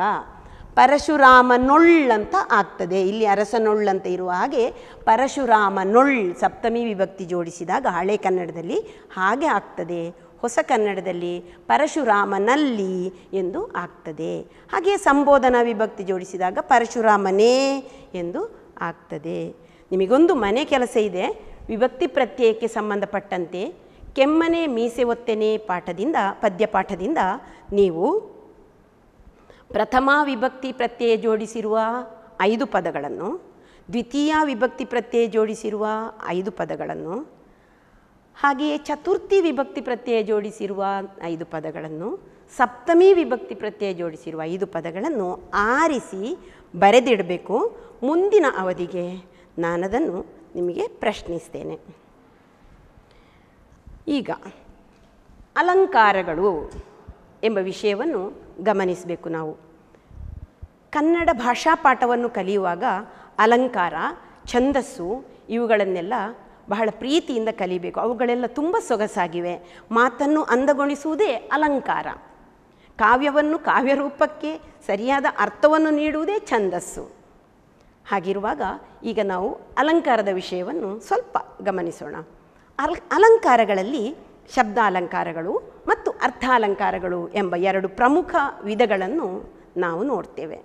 ಅಂತ ಆಗ್ತದೆ ಇಲ್ಲಿ ಅರಸನೊಳ್ಳಂತ ಇರುವ ಹಾಗೆ ಪರಶುರಾಮನೊಳ್ ಸಪ್ತಮಿ ವಿಭಕ್ತಿ ಜೋಡಿಸಿದಾಗ ಹಳೆ ಕನ್ನಡದಲ್ಲಿ ಹಾಗೆ ಆಗ್ತದೆ ಹೊಸ ಕನ್ನಡದಲ್ಲಿ ಪರಶುರಾಮನಲ್ಲಿ ಎಂದು ಆಗ್ತದೆ ಹಾಗೆಯೇ ಸಂಬೋಧನಾ ವಿಭಕ್ತಿ ಜೋಡಿಸಿದಾಗ ಪರಶುರಾಮನೇ ಎಂದು ಆಗ್ತದೆ ನಿಮಗೊಂದು ಮನೆ ಕೆಲಸ ಇದೆ ವಿಭಕ್ತಿ ಪ್ರತ್ಯಯಕ್ಕೆ ಸಂಬಂಧಪಟ್ಟಂತೆ ಕೆಮ್ಮನೆ ಮೀಸೆ ಒತ್ತೆನೆ ಪಾಠದಿಂದ ಪದ್ಯಪಾಠದಿಂದ ನೀವು ಪ್ರಥಮ ವಿಭಕ್ತಿ ಪ್ರತ್ಯಯ ಜೋಡಿಸಿರುವ ಐದು ಪದಗಳನ್ನು ದ್ವಿತೀಯ ವಿಭಕ್ತಿ ಪ್ರತ್ಯಯ ಜೋಡಿಸಿರುವ ಐದು ಪದಗಳನ್ನು ಹಾಗೆಯೇ ಚತುರ್ಥಿ ವಿಭಕ್ತಿ ಪ್ರತ್ಯಯ ಜೋಡಿಸಿರುವ ಐದು ಪದಗಳನ್ನು ಸಪ್ತಮಿ ವಿಭಕ್ತಿ ಪ್ರತ್ಯಯ ಜೋಡಿಸಿರುವ ಐದು ಪದಗಳನ್ನು ಆರಿಸಿ ಬರೆದಿಡಬೇಕು ಮುಂದಿನ ಅವಧಿಗೆ ನಾನದನ್ನು ನಿಮಗೆ ಪ್ರಶ್ನಿಸ್ತೇನೆ ಈಗ ಅಲಂಕಾರಗಳು ಎಂಬ ವಿಷಯವನ್ನು ಗಮನಿಸಬೇಕು ನಾವು ಕನ್ನಡ ಭಾಷಾ ಪಾಠವನ್ನು ಕಲಿಯುವಾಗ ಅಲಂಕಾರ ಛಂದಸ್ಸು ಇವುಗಳನ್ನೆಲ್ಲ ಬಹಳ ಪ್ರೀತಿಯಿಂದ ಕಲಿಬೇಕು ಅವುಗಳೆಲ್ಲ ತುಂಬ ಸೊಗಸಾಗಿವೆ ಮಾತನ್ನು ಅಂದಗೊಳಿಸುವುದೇ ಅಲಂಕಾರ ಕಾವ್ಯವನ್ನು ಕಾವ್ಯರೂಪಕ್ಕೆ ಸರಿಯಾದ ಅರ್ಥವನ್ನು ನೀಡುವುದೇ ಛಂದಸ್ಸು ಹಾಗಿರುವಾಗ ಈಗ ನಾವು ಅಲಂಕಾರದ ವಿಷಯವನ್ನು ಸ್ವಲ್ಪ ಗಮನಿಸೋಣ ಅಲ್ ಅಲಂಕಾರಗಳಲ್ಲಿ ಶಬ್ದಾಲಂಕಾರಗಳು ಮತ್ತು ಅರ್ಥಾಲಂಕಾರಗಳು ಎಂಬ ಎರಡು ಪ್ರಮುಖ ವಿಧಗಳನ್ನು ನಾವು ನೋಡ್ತೇವೆ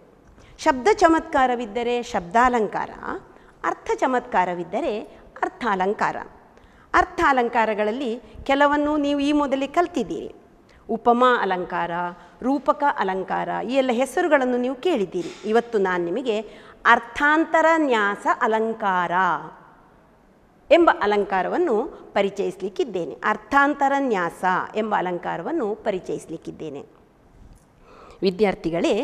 ಶಬ್ದ ಚಮತ್ಕಾರವಿದ್ದರೆ ಶಬ್ದಾಲಂಕಾರ ಅರ್ಥ ಚಮತ್ಕಾರವಿದ್ದರೆ ಅರ್ಥಾಲಂಕಾರ ಅರ್ಥಾಲಂಕಾರಗಳಲ್ಲಿ ಕೆಲವನ್ನು ನೀವು ಈ ಮೊದಲೇ ಕಲ್ತಿದ್ದೀರಿ ಉಪಮಾ ಅಲಂಕಾರ ರೂಪಕ ಅಲಂಕಾರ ಈ ಎಲ್ಲ ಹೆಸರುಗಳನ್ನು ನೀವು ಕೇಳಿದ್ದೀರಿ ಇವತ್ತು ನಾನು ನಿಮಗೆ ಅರ್ಥಾಂತರ ನ್ಯಾಸ ಅಲಂಕಾರ ಎಂಬ ಅಲಂಕಾರವನ್ನು ಪರಿಚಯಿಸಲಿಕ್ಕಿದ್ದೇನೆ ಅರ್ಥಾಂತರ ನ್ಯಾಸ ಎಂಬ ಅಲಂಕಾರವನ್ನು ಪರಿಚಯಿಸಲಿಕ್ಕಿದ್ದೇನೆ ವಿದ್ಯಾರ್ಥಿಗಳೇ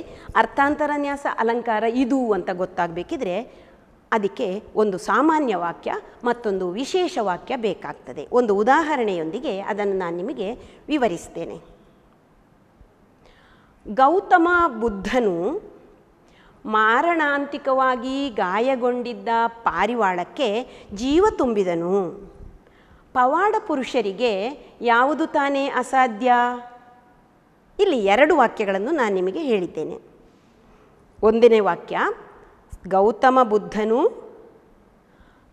ಅರ್ಥಾಂತರ ನ್ಯಾಸ ಅಲಂಕಾರ ಇದು ಅಂತ ಗೊತ್ತಾಗಬೇಕಿದ್ರೆ ಅದಕ್ಕೆ ಒಂದು ಸಾಮಾನ್ಯ ವಾಕ್ಯ ಮತ್ತೊಂದು ವಿಶೇಷ ವಾಕ್ಯ ಬೇಕಾಗ್ತದೆ ಒಂದು ಉದಾಹರಣೆಯೊಂದಿಗೆ ಅದನ್ನು ನಾನು ನಿಮಗೆ ವಿವರಿಸ್ತೇನೆ ಗೌತಮ ಬುದ್ಧನು ಮಾರಣಾಂತಿಕವಾಗಿ ಗಾಯಗೊಂಡಿದ್ದ ಪಾರಿವಾಳಕ್ಕೆ ಜೀವ ತುಂಬಿದನು ಪವಾಡ ಪುರುಷರಿಗೆ ಯಾವುದು ತಾನೇ ಅಸಾಧ್ಯ ಇಲ್ಲಿ ಎರಡು ವಾಕ್ಯಗಳನ್ನು ನಾನು ನಿಮಗೆ ಹೇಳಿದ್ದೇನೆ ಒಂದನೇ ವಾಕ್ಯ ಗೌತಮ ಬುದ್ಧನು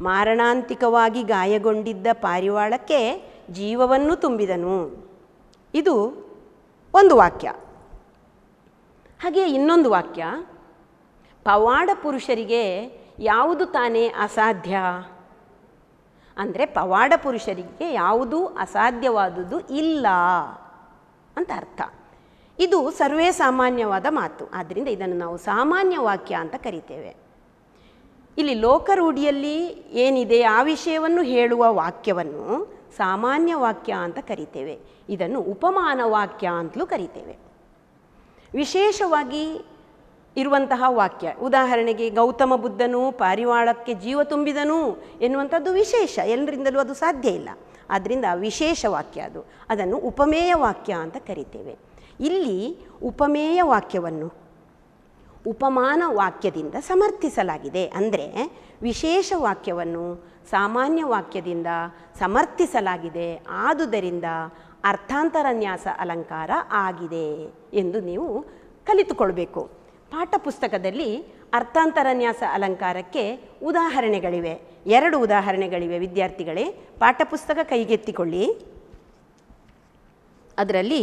ಮಾರಣಾಂತಿಕವಾಗಿ ಗಾಯಗೊಂಡಿದ್ದ ಪಾರಿವಾಳಕ್ಕೆ ಜೀವವನ್ನು ತುಂಬಿದನು ಇದು ಒಂದು ವಾಕ್ಯ ಹಾಗೆಯೇ ಇನ್ನೊಂದು ವಾಕ್ಯ ಪವಾಡ ಪುರುಷರಿಗೆ ಯಾವುದು ತಾನೇ ಅಸಾಧ್ಯ ಅಂದರೆ ಪವಾಡ ಪುರುಷರಿಗೆ ಯಾವುದೂ ಅಸಾಧ್ಯವಾದುದು ಇಲ್ಲ ಅಂತ ಅರ್ಥ ಇದು ಸರ್ವೇ ಸಾಮಾನ್ಯವಾದ ಮಾತು ಆದ್ದರಿಂದ ಇದನ್ನು ನಾವು ಸಾಮಾನ್ಯ ವಾಕ್ಯ ಅಂತ ಕರಿತೇವೆ ಇಲ್ಲಿ ಲೋಕರೂಢಿಯಲ್ಲಿ ಏನಿದೆ ಆ ವಿಷಯವನ್ನು ಹೇಳುವ ವಾಕ್ಯವನ್ನು ಸಾಮಾನ್ಯ ವಾಕ್ಯ ಅಂತ ಕರಿತೇವೆ ಇದನ್ನು ಉಪಮಾನ ವಾಕ್ಯ ಅಂತಲೂ ಕರಿತೇವೆ ವಿಶೇಷವಾಗಿ ಇರುವಂತಹ ವಾಕ್ಯ ಉದಾಹರಣೆಗೆ ಗೌತಮ ಬುದ್ಧನು ಪಾರಿವಾಳಕ್ಕೆ ಜೀವ ತುಂಬಿದನು ಎನ್ನುವಂಥದ್ದು ವಿಶೇಷ ಎಲ್ಲರಿಂದಲೂ ಅದು ಸಾಧ್ಯ ಇಲ್ಲ ಆದ್ದರಿಂದ ವಿಶೇಷ ವಾಕ್ಯ ಅದು ಅದನ್ನು ಉಪಮೇಯ ವಾಕ್ಯ ಅಂತ ಕರಿತೇವೆ ಇಲ್ಲಿ ಉಪಮೇಯ ವಾಕ್ಯವನ್ನು ಉಪಮಾನ ವಾಕ್ಯದಿಂದ ಸಮರ್ಥಿಸಲಾಗಿದೆ ಅಂದರೆ ವಿಶೇಷ ವಾಕ್ಯವನ್ನು ಸಾಮಾನ್ಯ ವಾಕ್ಯದಿಂದ ಸಮರ್ಥಿಸಲಾಗಿದೆ ಆದುದರಿಂದ ಅರ್ಥಾಂತರನ್ಯಾಸ ಅಲಂಕಾರ ಆಗಿದೆ ಎಂದು ನೀವು ಕಲಿತುಕೊಳ್ಬೇಕು ಪಾಠ ಪುಸ್ತಕದಲ್ಲಿ ಅರ್ಥಾಂತರನ್ಯಾಸ ಅಲಂಕಾರಕ್ಕೆ ಉದಾಹರಣೆಗಳಿವೆ ಎರಡು ಉದಾಹರಣೆಗಳಿವೆ ವಿದ್ಯಾರ್ಥಿಗಳೇ ಪಾಠಪುಸ್ತಕ ಕೈಗೆತ್ತಿಕೊಳ್ಳಿ ಅದರಲ್ಲಿ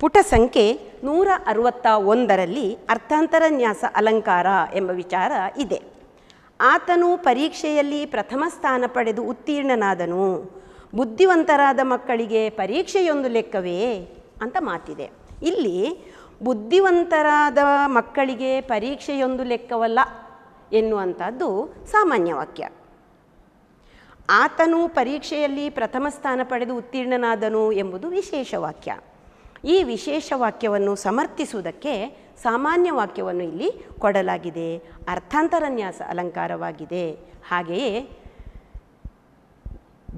ಪುಟ ಸಂಖ್ಯೆ ನೂರ ಅರವತ್ತ ಒಂದರಲ್ಲಿ ಅರ್ಥಾಂತರನ್ಯಾಸ ಅಲಂಕಾರ ಎಂಬ ವಿಚಾರ ಇದೆ ಆತನು ಪರೀಕ್ಷೆಯಲ್ಲಿ ಪ್ರಥಮ ಸ್ಥಾನ ಪಡೆದು ಉತ್ತೀರ್ಣನಾದನು ಬುದ್ಧಿವಂತರಾದ ಮಕ್ಕಳಿಗೆ ಪರೀಕ್ಷೆಯೊಂದು ಲೆಕ್ಕವೇ ಅಂತ ಮಾತಿದೆ ಇಲ್ಲಿ ಬುದ್ಧಿವಂತರಾದ ಮಕ್ಕಳಿಗೆ ಪರೀಕ್ಷೆಯೊಂದು ಲೆಕ್ಕವಲ್ಲ ಎನ್ನುವಂಥದ್ದು ಸಾಮಾನ್ಯ ವಾಕ್ಯ ಆತನು ಪರೀಕ್ಷೆಯಲ್ಲಿ ಪ್ರಥಮ ಸ್ಥಾನ ಪಡೆದು ಉತ್ತೀರ್ಣನಾದನು ಎಂಬುದು ವಿಶೇಷ ವಾಕ್ಯ ಈ ವಿಶೇಷ ವಾಕ್ಯವನ್ನು ಸಮರ್ಥಿಸುವುದಕ್ಕೆ ಸಾಮಾನ್ಯ ವಾಕ್ಯವನ್ನು ಇಲ್ಲಿ ಕೊಡಲಾಗಿದೆ ಅರ್ಥಾಂತರನ್ಯಾಸ ಅಲಂಕಾರವಾಗಿದೆ ಹಾಗೆಯೇ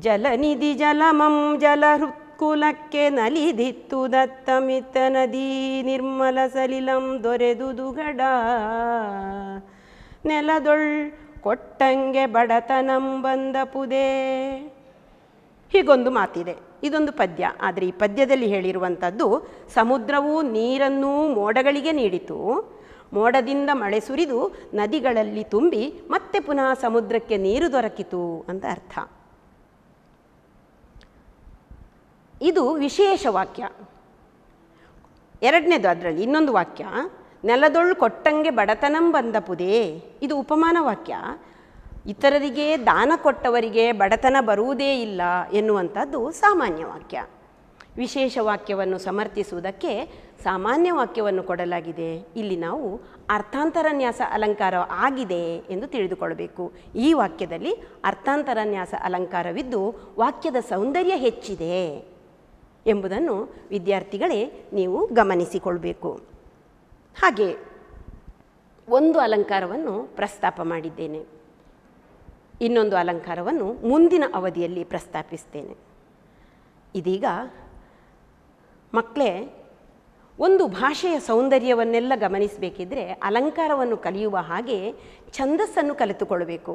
ಜಲನಿಧಿ ಜಲಮಂ ಜಲಹೃತ್ ಕುಲಕ್ಕೆ ನಲಿದಿತ್ತು ದತ್ತಮಿತ್ತ ನದಿ ನಿರ್ಮಲ ಸಲಿಲಂ ದೊರೆದುದುಗಡ ನೆಲದೊಳ್ ಕೊಟ್ಟಂಗೆ ಬಡತನಂ ಬಂದ ಪುದೇ ಹೀಗೊಂದು ಮಾತಿದೆ ಇದೊಂದು ಪದ್ಯ ಆದರೆ ಈ ಪದ್ಯದಲ್ಲಿ ಹೇಳಿರುವಂಥದ್ದು ಸಮುದ್ರವು ನೀರನ್ನು ಮೋಡಗಳಿಗೆ ನೀಡಿತು ಮೋಡದಿಂದ ಮಳೆ ಸುರಿದು ನದಿಗಳಲ್ಲಿ ತುಂಬಿ ಮತ್ತೆ ಪುನಃ ಸಮುದ್ರಕ್ಕೆ ನೀರು ದೊರಕಿತು ಅಂತ ಅರ್ಥ ಇದು ವಿಶೇಷ ವಾಕ್ಯ ಎರಡನೇದು ಅದರಲ್ಲಿ ಇನ್ನೊಂದು ವಾಕ್ಯ ನೆಲದೊಳು ಕೊಟ್ಟಂಗೆ ಬಡತನಂ ಬಂದ ಪುದೇ ಇದು ಉಪಮಾನ ವಾಕ್ಯ ಇತರರಿಗೆ ದಾನ ಕೊಟ್ಟವರಿಗೆ ಬಡತನ ಬರುವುದೇ ಇಲ್ಲ ಎನ್ನುವಂಥದ್ದು ಸಾಮಾನ್ಯ ವಾಕ್ಯ ವಿಶೇಷ ವಾಕ್ಯವನ್ನು ಸಮರ್ಥಿಸುವುದಕ್ಕೆ ಸಾಮಾನ್ಯ ವಾಕ್ಯವನ್ನು ಕೊಡಲಾಗಿದೆ ಇಲ್ಲಿ ನಾವು ಅರ್ಥಾಂತರನ್ಯಾಸ ಅಲಂಕಾರ ಆಗಿದೆ ಎಂದು ತಿಳಿದುಕೊಳ್ಳಬೇಕು ಈ ವಾಕ್ಯದಲ್ಲಿ ಅರ್ಥಾಂತರನ್ಯಾಸ ಅಲಂಕಾರವಿದ್ದು ವಾಕ್ಯದ ಸೌಂದರ್ಯ ಹೆಚ್ಚಿದೆ ಎಂಬುದನ್ನು ವಿದ್ಯಾರ್ಥಿಗಳೇ ನೀವು ಗಮನಿಸಿಕೊಳ್ಬೇಕು ಹಾಗೆ ಒಂದು ಅಲಂಕಾರವನ್ನು ಪ್ರಸ್ತಾಪ ಮಾಡಿದ್ದೇನೆ ಇನ್ನೊಂದು ಅಲಂಕಾರವನ್ನು ಮುಂದಿನ ಅವಧಿಯಲ್ಲಿ ಪ್ರಸ್ತಾಪಿಸ್ತೇನೆ ಇದೀಗ ಮಕ್ಕಳೇ ಒಂದು ಭಾಷೆಯ ಸೌಂದರ್ಯವನ್ನೆಲ್ಲ ಗಮನಿಸಬೇಕಿದ್ರೆ ಅಲಂಕಾರವನ್ನು ಕಲಿಯುವ ಹಾಗೆ ಛಂದಸ್ಸನ್ನು ಕಲಿತುಕೊಳ್ಳಬೇಕು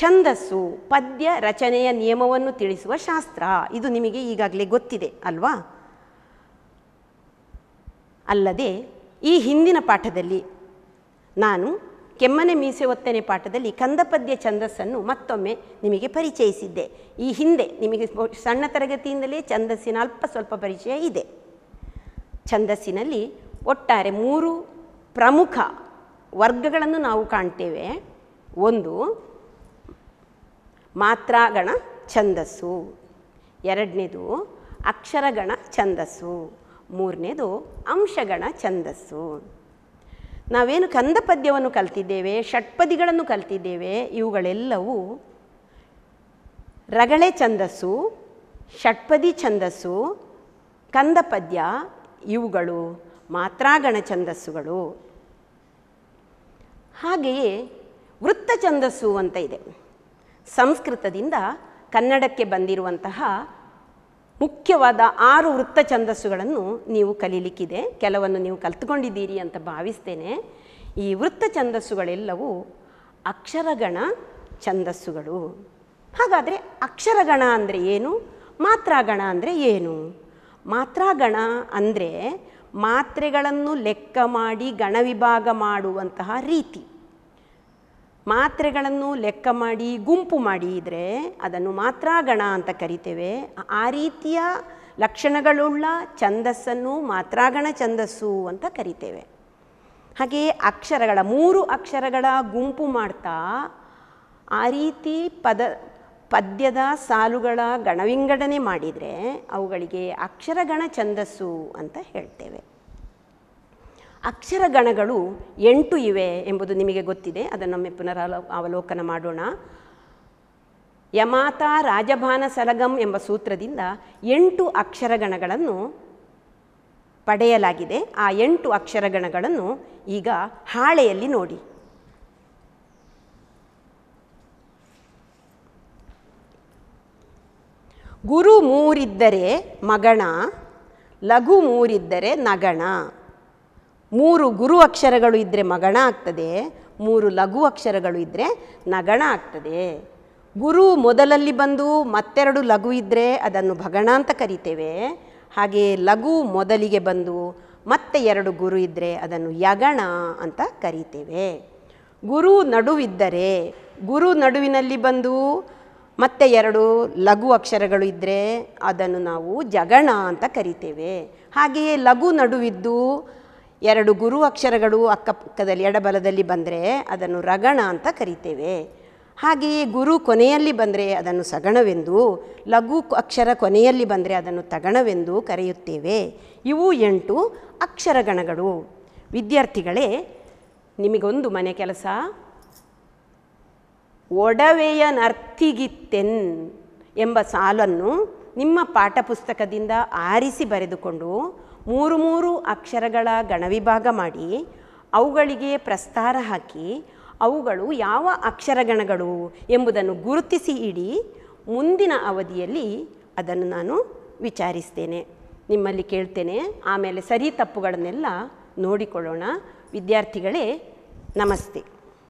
ಛಂದಸ್ಸು ಪದ್ಯ ರಚನೆಯ ನಿಯಮವನ್ನು ತಿಳಿಸುವ ಶಾಸ್ತ್ರ ಇದು ನಿಮಗೆ ಈಗಾಗಲೇ ಗೊತ್ತಿದೆ ಅಲ್ವಾ ಅಲ್ಲದೆ ಈ ಹಿಂದಿನ ಪಾಠದಲ್ಲಿ ನಾನು ಕೆಮ್ಮನೆ ಮೀಸೆ ಒತ್ತನೆ ಪಾಠದಲ್ಲಿ ಕಂದಪದ್ಯ ಛಂದಸ್ಸನ್ನು ಮತ್ತೊಮ್ಮೆ ನಿಮಗೆ ಪರಿಚಯಿಸಿದ್ದೆ ಈ ಹಿಂದೆ ನಿಮಗೆ ಸಣ್ಣ ತರಗತಿಯಿಂದಲೇ ಛಂದಸ್ಸಿನ ಅಲ್ಪ ಸ್ವಲ್ಪ ಪರಿಚಯ ಇದೆ ಛಂದಸ್ಸಿನಲ್ಲಿ ಒಟ್ಟಾರೆ ಮೂರು ಪ್ರಮುಖ ವರ್ಗಗಳನ್ನು ನಾವು ಕಾಣ್ತೇವೆ ಒಂದು ಮಾತ್ರಾಗಣ ಛಂದಸ್ಸು ಎರಡನೇದು ಅಕ್ಷರಗಣ ಛಂದಸ್ಸು ಮೂರನೇದು ಅಂಶಗಣ ಛಂದಸ್ಸು ನಾವೇನು ಕಂದ ಪದ್ಯವನ್ನು ಕಲ್ತಿದ್ದೇವೆ ಷಟ್ಪದಿಗಳನ್ನು ಕಲ್ತಿದ್ದೇವೆ ಇವುಗಳೆಲ್ಲವೂ ರಗಳೆ ಛಂದಸ್ಸು ಷಟ್ಪದಿ ಛಂದಸ್ಸು ಕಂದ ಪದ್ಯ ಇವುಗಳು ಮಾತ್ರಗಣ ಛಂದಸ್ಸುಗಳು ಹಾಗೆಯೇ ವೃತ್ತ ಛಂದಸ್ಸು ಅಂತ ಇದೆ ಸಂಸ್ಕೃತದಿಂದ ಕನ್ನಡಕ್ಕೆ ಬಂದಿರುವಂತಹ ಮುಖ್ಯವಾದ ಆರು ವೃತ್ತ ಛಂದಸ್ಸುಗಳನ್ನು ನೀವು ಕಲೀಲಿಕ್ಕಿದೆ ಕೆಲವನ್ನು ನೀವು ಕಲ್ತ್ಕೊಂಡಿದ್ದೀರಿ ಅಂತ ಭಾವಿಸ್ತೇನೆ ಈ ವೃತ್ತ ಛಂದಸ್ಸುಗಳೆಲ್ಲವೂ ಅಕ್ಷರಗಣ ಛಂದಸ್ಸುಗಳು ಹಾಗಾದರೆ ಅಕ್ಷರಗಣ ಅಂದರೆ ಏನು ಮಾತ್ರಾಗಣ ಅಂದರೆ ಏನು ಮಾತ್ರಾಗಣ ಅಂದರೆ ಮಾತ್ರೆಗಳನ್ನು ಲೆಕ್ಕ ಮಾಡಿ ಗಣವಿಭಾಗ ಮಾಡುವಂತಹ ರೀತಿ ಮಾತ್ರೆಗಳನ್ನು ಲೆಕ್ಕ ಮಾಡಿ ಗುಂಪು ಮಾಡಿ ಅದನ್ನು ಮಾತ್ರ ಗಣ ಅಂತ ಕರಿತೇವೆ ಆ ರೀತಿಯ ಲಕ್ಷಣಗಳುಳ್ಳ ಛಂದಸ್ಸನ್ನು ಮಾತ್ರಾಗಣ ಛಂದಸ್ಸು ಅಂತ ಕರಿತೇವೆ ಹಾಗೆಯೇ ಅಕ್ಷರಗಳ ಮೂರು ಅಕ್ಷರಗಳ ಗುಂಪು ಮಾಡ್ತಾ ಆ ರೀತಿ ಪದ ಪದ್ಯದ ಸಾಲುಗಳ ಗಣವಿಂಗಡಣೆ ಮಾಡಿದರೆ ಅವುಗಳಿಗೆ ಅಕ್ಷರಗಣ ಛಂದಸ್ಸು ಅಂತ ಹೇಳ್ತೇವೆ ಅಕ್ಷರಗಣಗಳು ಎಂಟು ಇವೆ ಎಂಬುದು ನಿಮಗೆ ಗೊತ್ತಿದೆ ಅದನ್ನೊಮ್ಮೆ ಪುನರಾವ ಅವಲೋಕನ ಮಾಡೋಣ ಯಮಾತ ರಾಜಭಾನ ಸಲಗಂ ಎಂಬ ಸೂತ್ರದಿಂದ ಎಂಟು ಅಕ್ಷರಗಣಗಳನ್ನು ಪಡೆಯಲಾಗಿದೆ ಆ ಎಂಟು ಅಕ್ಷರಗಣಗಳನ್ನು ಈಗ ಹಾಳೆಯಲ್ಲಿ ನೋಡಿ ಗುರು ಮೂರಿದ್ದರೆ ಮಗಣ ಲಘು ಮೂರಿದ್ದರೆ ನಗಣ ಮೂರು ಗುರು ಅಕ್ಷರಗಳು ಇದ್ದರೆ ಮಗಣ ಆಗ್ತದೆ ಮೂರು ಲಘು ಅಕ್ಷರಗಳು ಇದ್ದರೆ ನಗಣ ಆಗ್ತದೆ ಗುರು ಮೊದಲಲ್ಲಿ ಬಂದು ಮತ್ತೆರಡು ಲಘು ಇದ್ದರೆ ಅದನ್ನು ಭಗಣ ಅಂತ ಕರಿತೇವೆ ಹಾಗೆ ಲಘು ಮೊದಲಿಗೆ ಬಂದು ಮತ್ತೆ ಎರಡು ಗುರು ಇದ್ದರೆ ಅದನ್ನು ಯಗಣ ಅಂತ ಕರಿತೇವೆ ಗುರು ನಡುವಿದ್ದರೆ ಗುರು ನಡುವಿನಲ್ಲಿ ಬಂದು ಮತ್ತೆ ಎರಡು ಲಘು ಅಕ್ಷರಗಳು ಇದ್ದರೆ ಅದನ್ನು ನಾವು ಜಗಣ ಅಂತ ಕರಿತೇವೆ ಹಾಗೆಯೇ ಲಘು ನಡುವಿದ್ದು ಎರಡು ಗುರು ಅಕ್ಷರಗಳು ಅಕ್ಕಪಕ್ಕದಲ್ಲಿ ಎಡಬಲದಲ್ಲಿ ಬಂದರೆ ಅದನ್ನು ರಗಣ ಅಂತ ಕರಿತೇವೆ ಹಾಗೆಯೇ ಗುರು ಕೊನೆಯಲ್ಲಿ ಬಂದರೆ ಅದನ್ನು ಸಗಣವೆಂದು ಲಘು ಅಕ್ಷರ ಕೊನೆಯಲ್ಲಿ ಬಂದರೆ ಅದನ್ನು ತಗಣವೆಂದು ಕರೆಯುತ್ತೇವೆ ಇವು ಎಂಟು ಅಕ್ಷರಗಣಗಳು ವಿದ್ಯಾರ್ಥಿಗಳೇ ನಿಮಗೊಂದು ಮನೆ ಕೆಲಸ ಒಡವೆಯ ನರ್ತಿಗಿತ್ತೆನ್ ಎಂಬ ಸಾಲನ್ನು ನಿಮ್ಮ ಪಾಠಪುಸ್ತಕದಿಂದ ಆರಿಸಿ ಬರೆದುಕೊಂಡು ಮೂರು ಮೂರು ಅಕ್ಷರಗಳ ಗಣವಿಭಾಗ ಮಾಡಿ ಅವುಗಳಿಗೆ ಪ್ರಸ್ತಾರ ಹಾಕಿ ಅವುಗಳು ಯಾವ ಅಕ್ಷರಗಣಗಳು ಎಂಬುದನ್ನು ಗುರುತಿಸಿ ಇಡಿ ಮುಂದಿನ ಅವಧಿಯಲ್ಲಿ ಅದನ್ನು ನಾನು ವಿಚಾರಿಸ್ತೇನೆ ನಿಮ್ಮಲ್ಲಿ ಕೇಳ್ತೇನೆ ಆಮೇಲೆ ಸರಿ ತಪ್ಪುಗಳನ್ನೆಲ್ಲ ನೋಡಿಕೊಳ್ಳೋಣ ವಿದ್ಯಾರ್ಥಿಗಳೇ ನಮಸ್ತೆ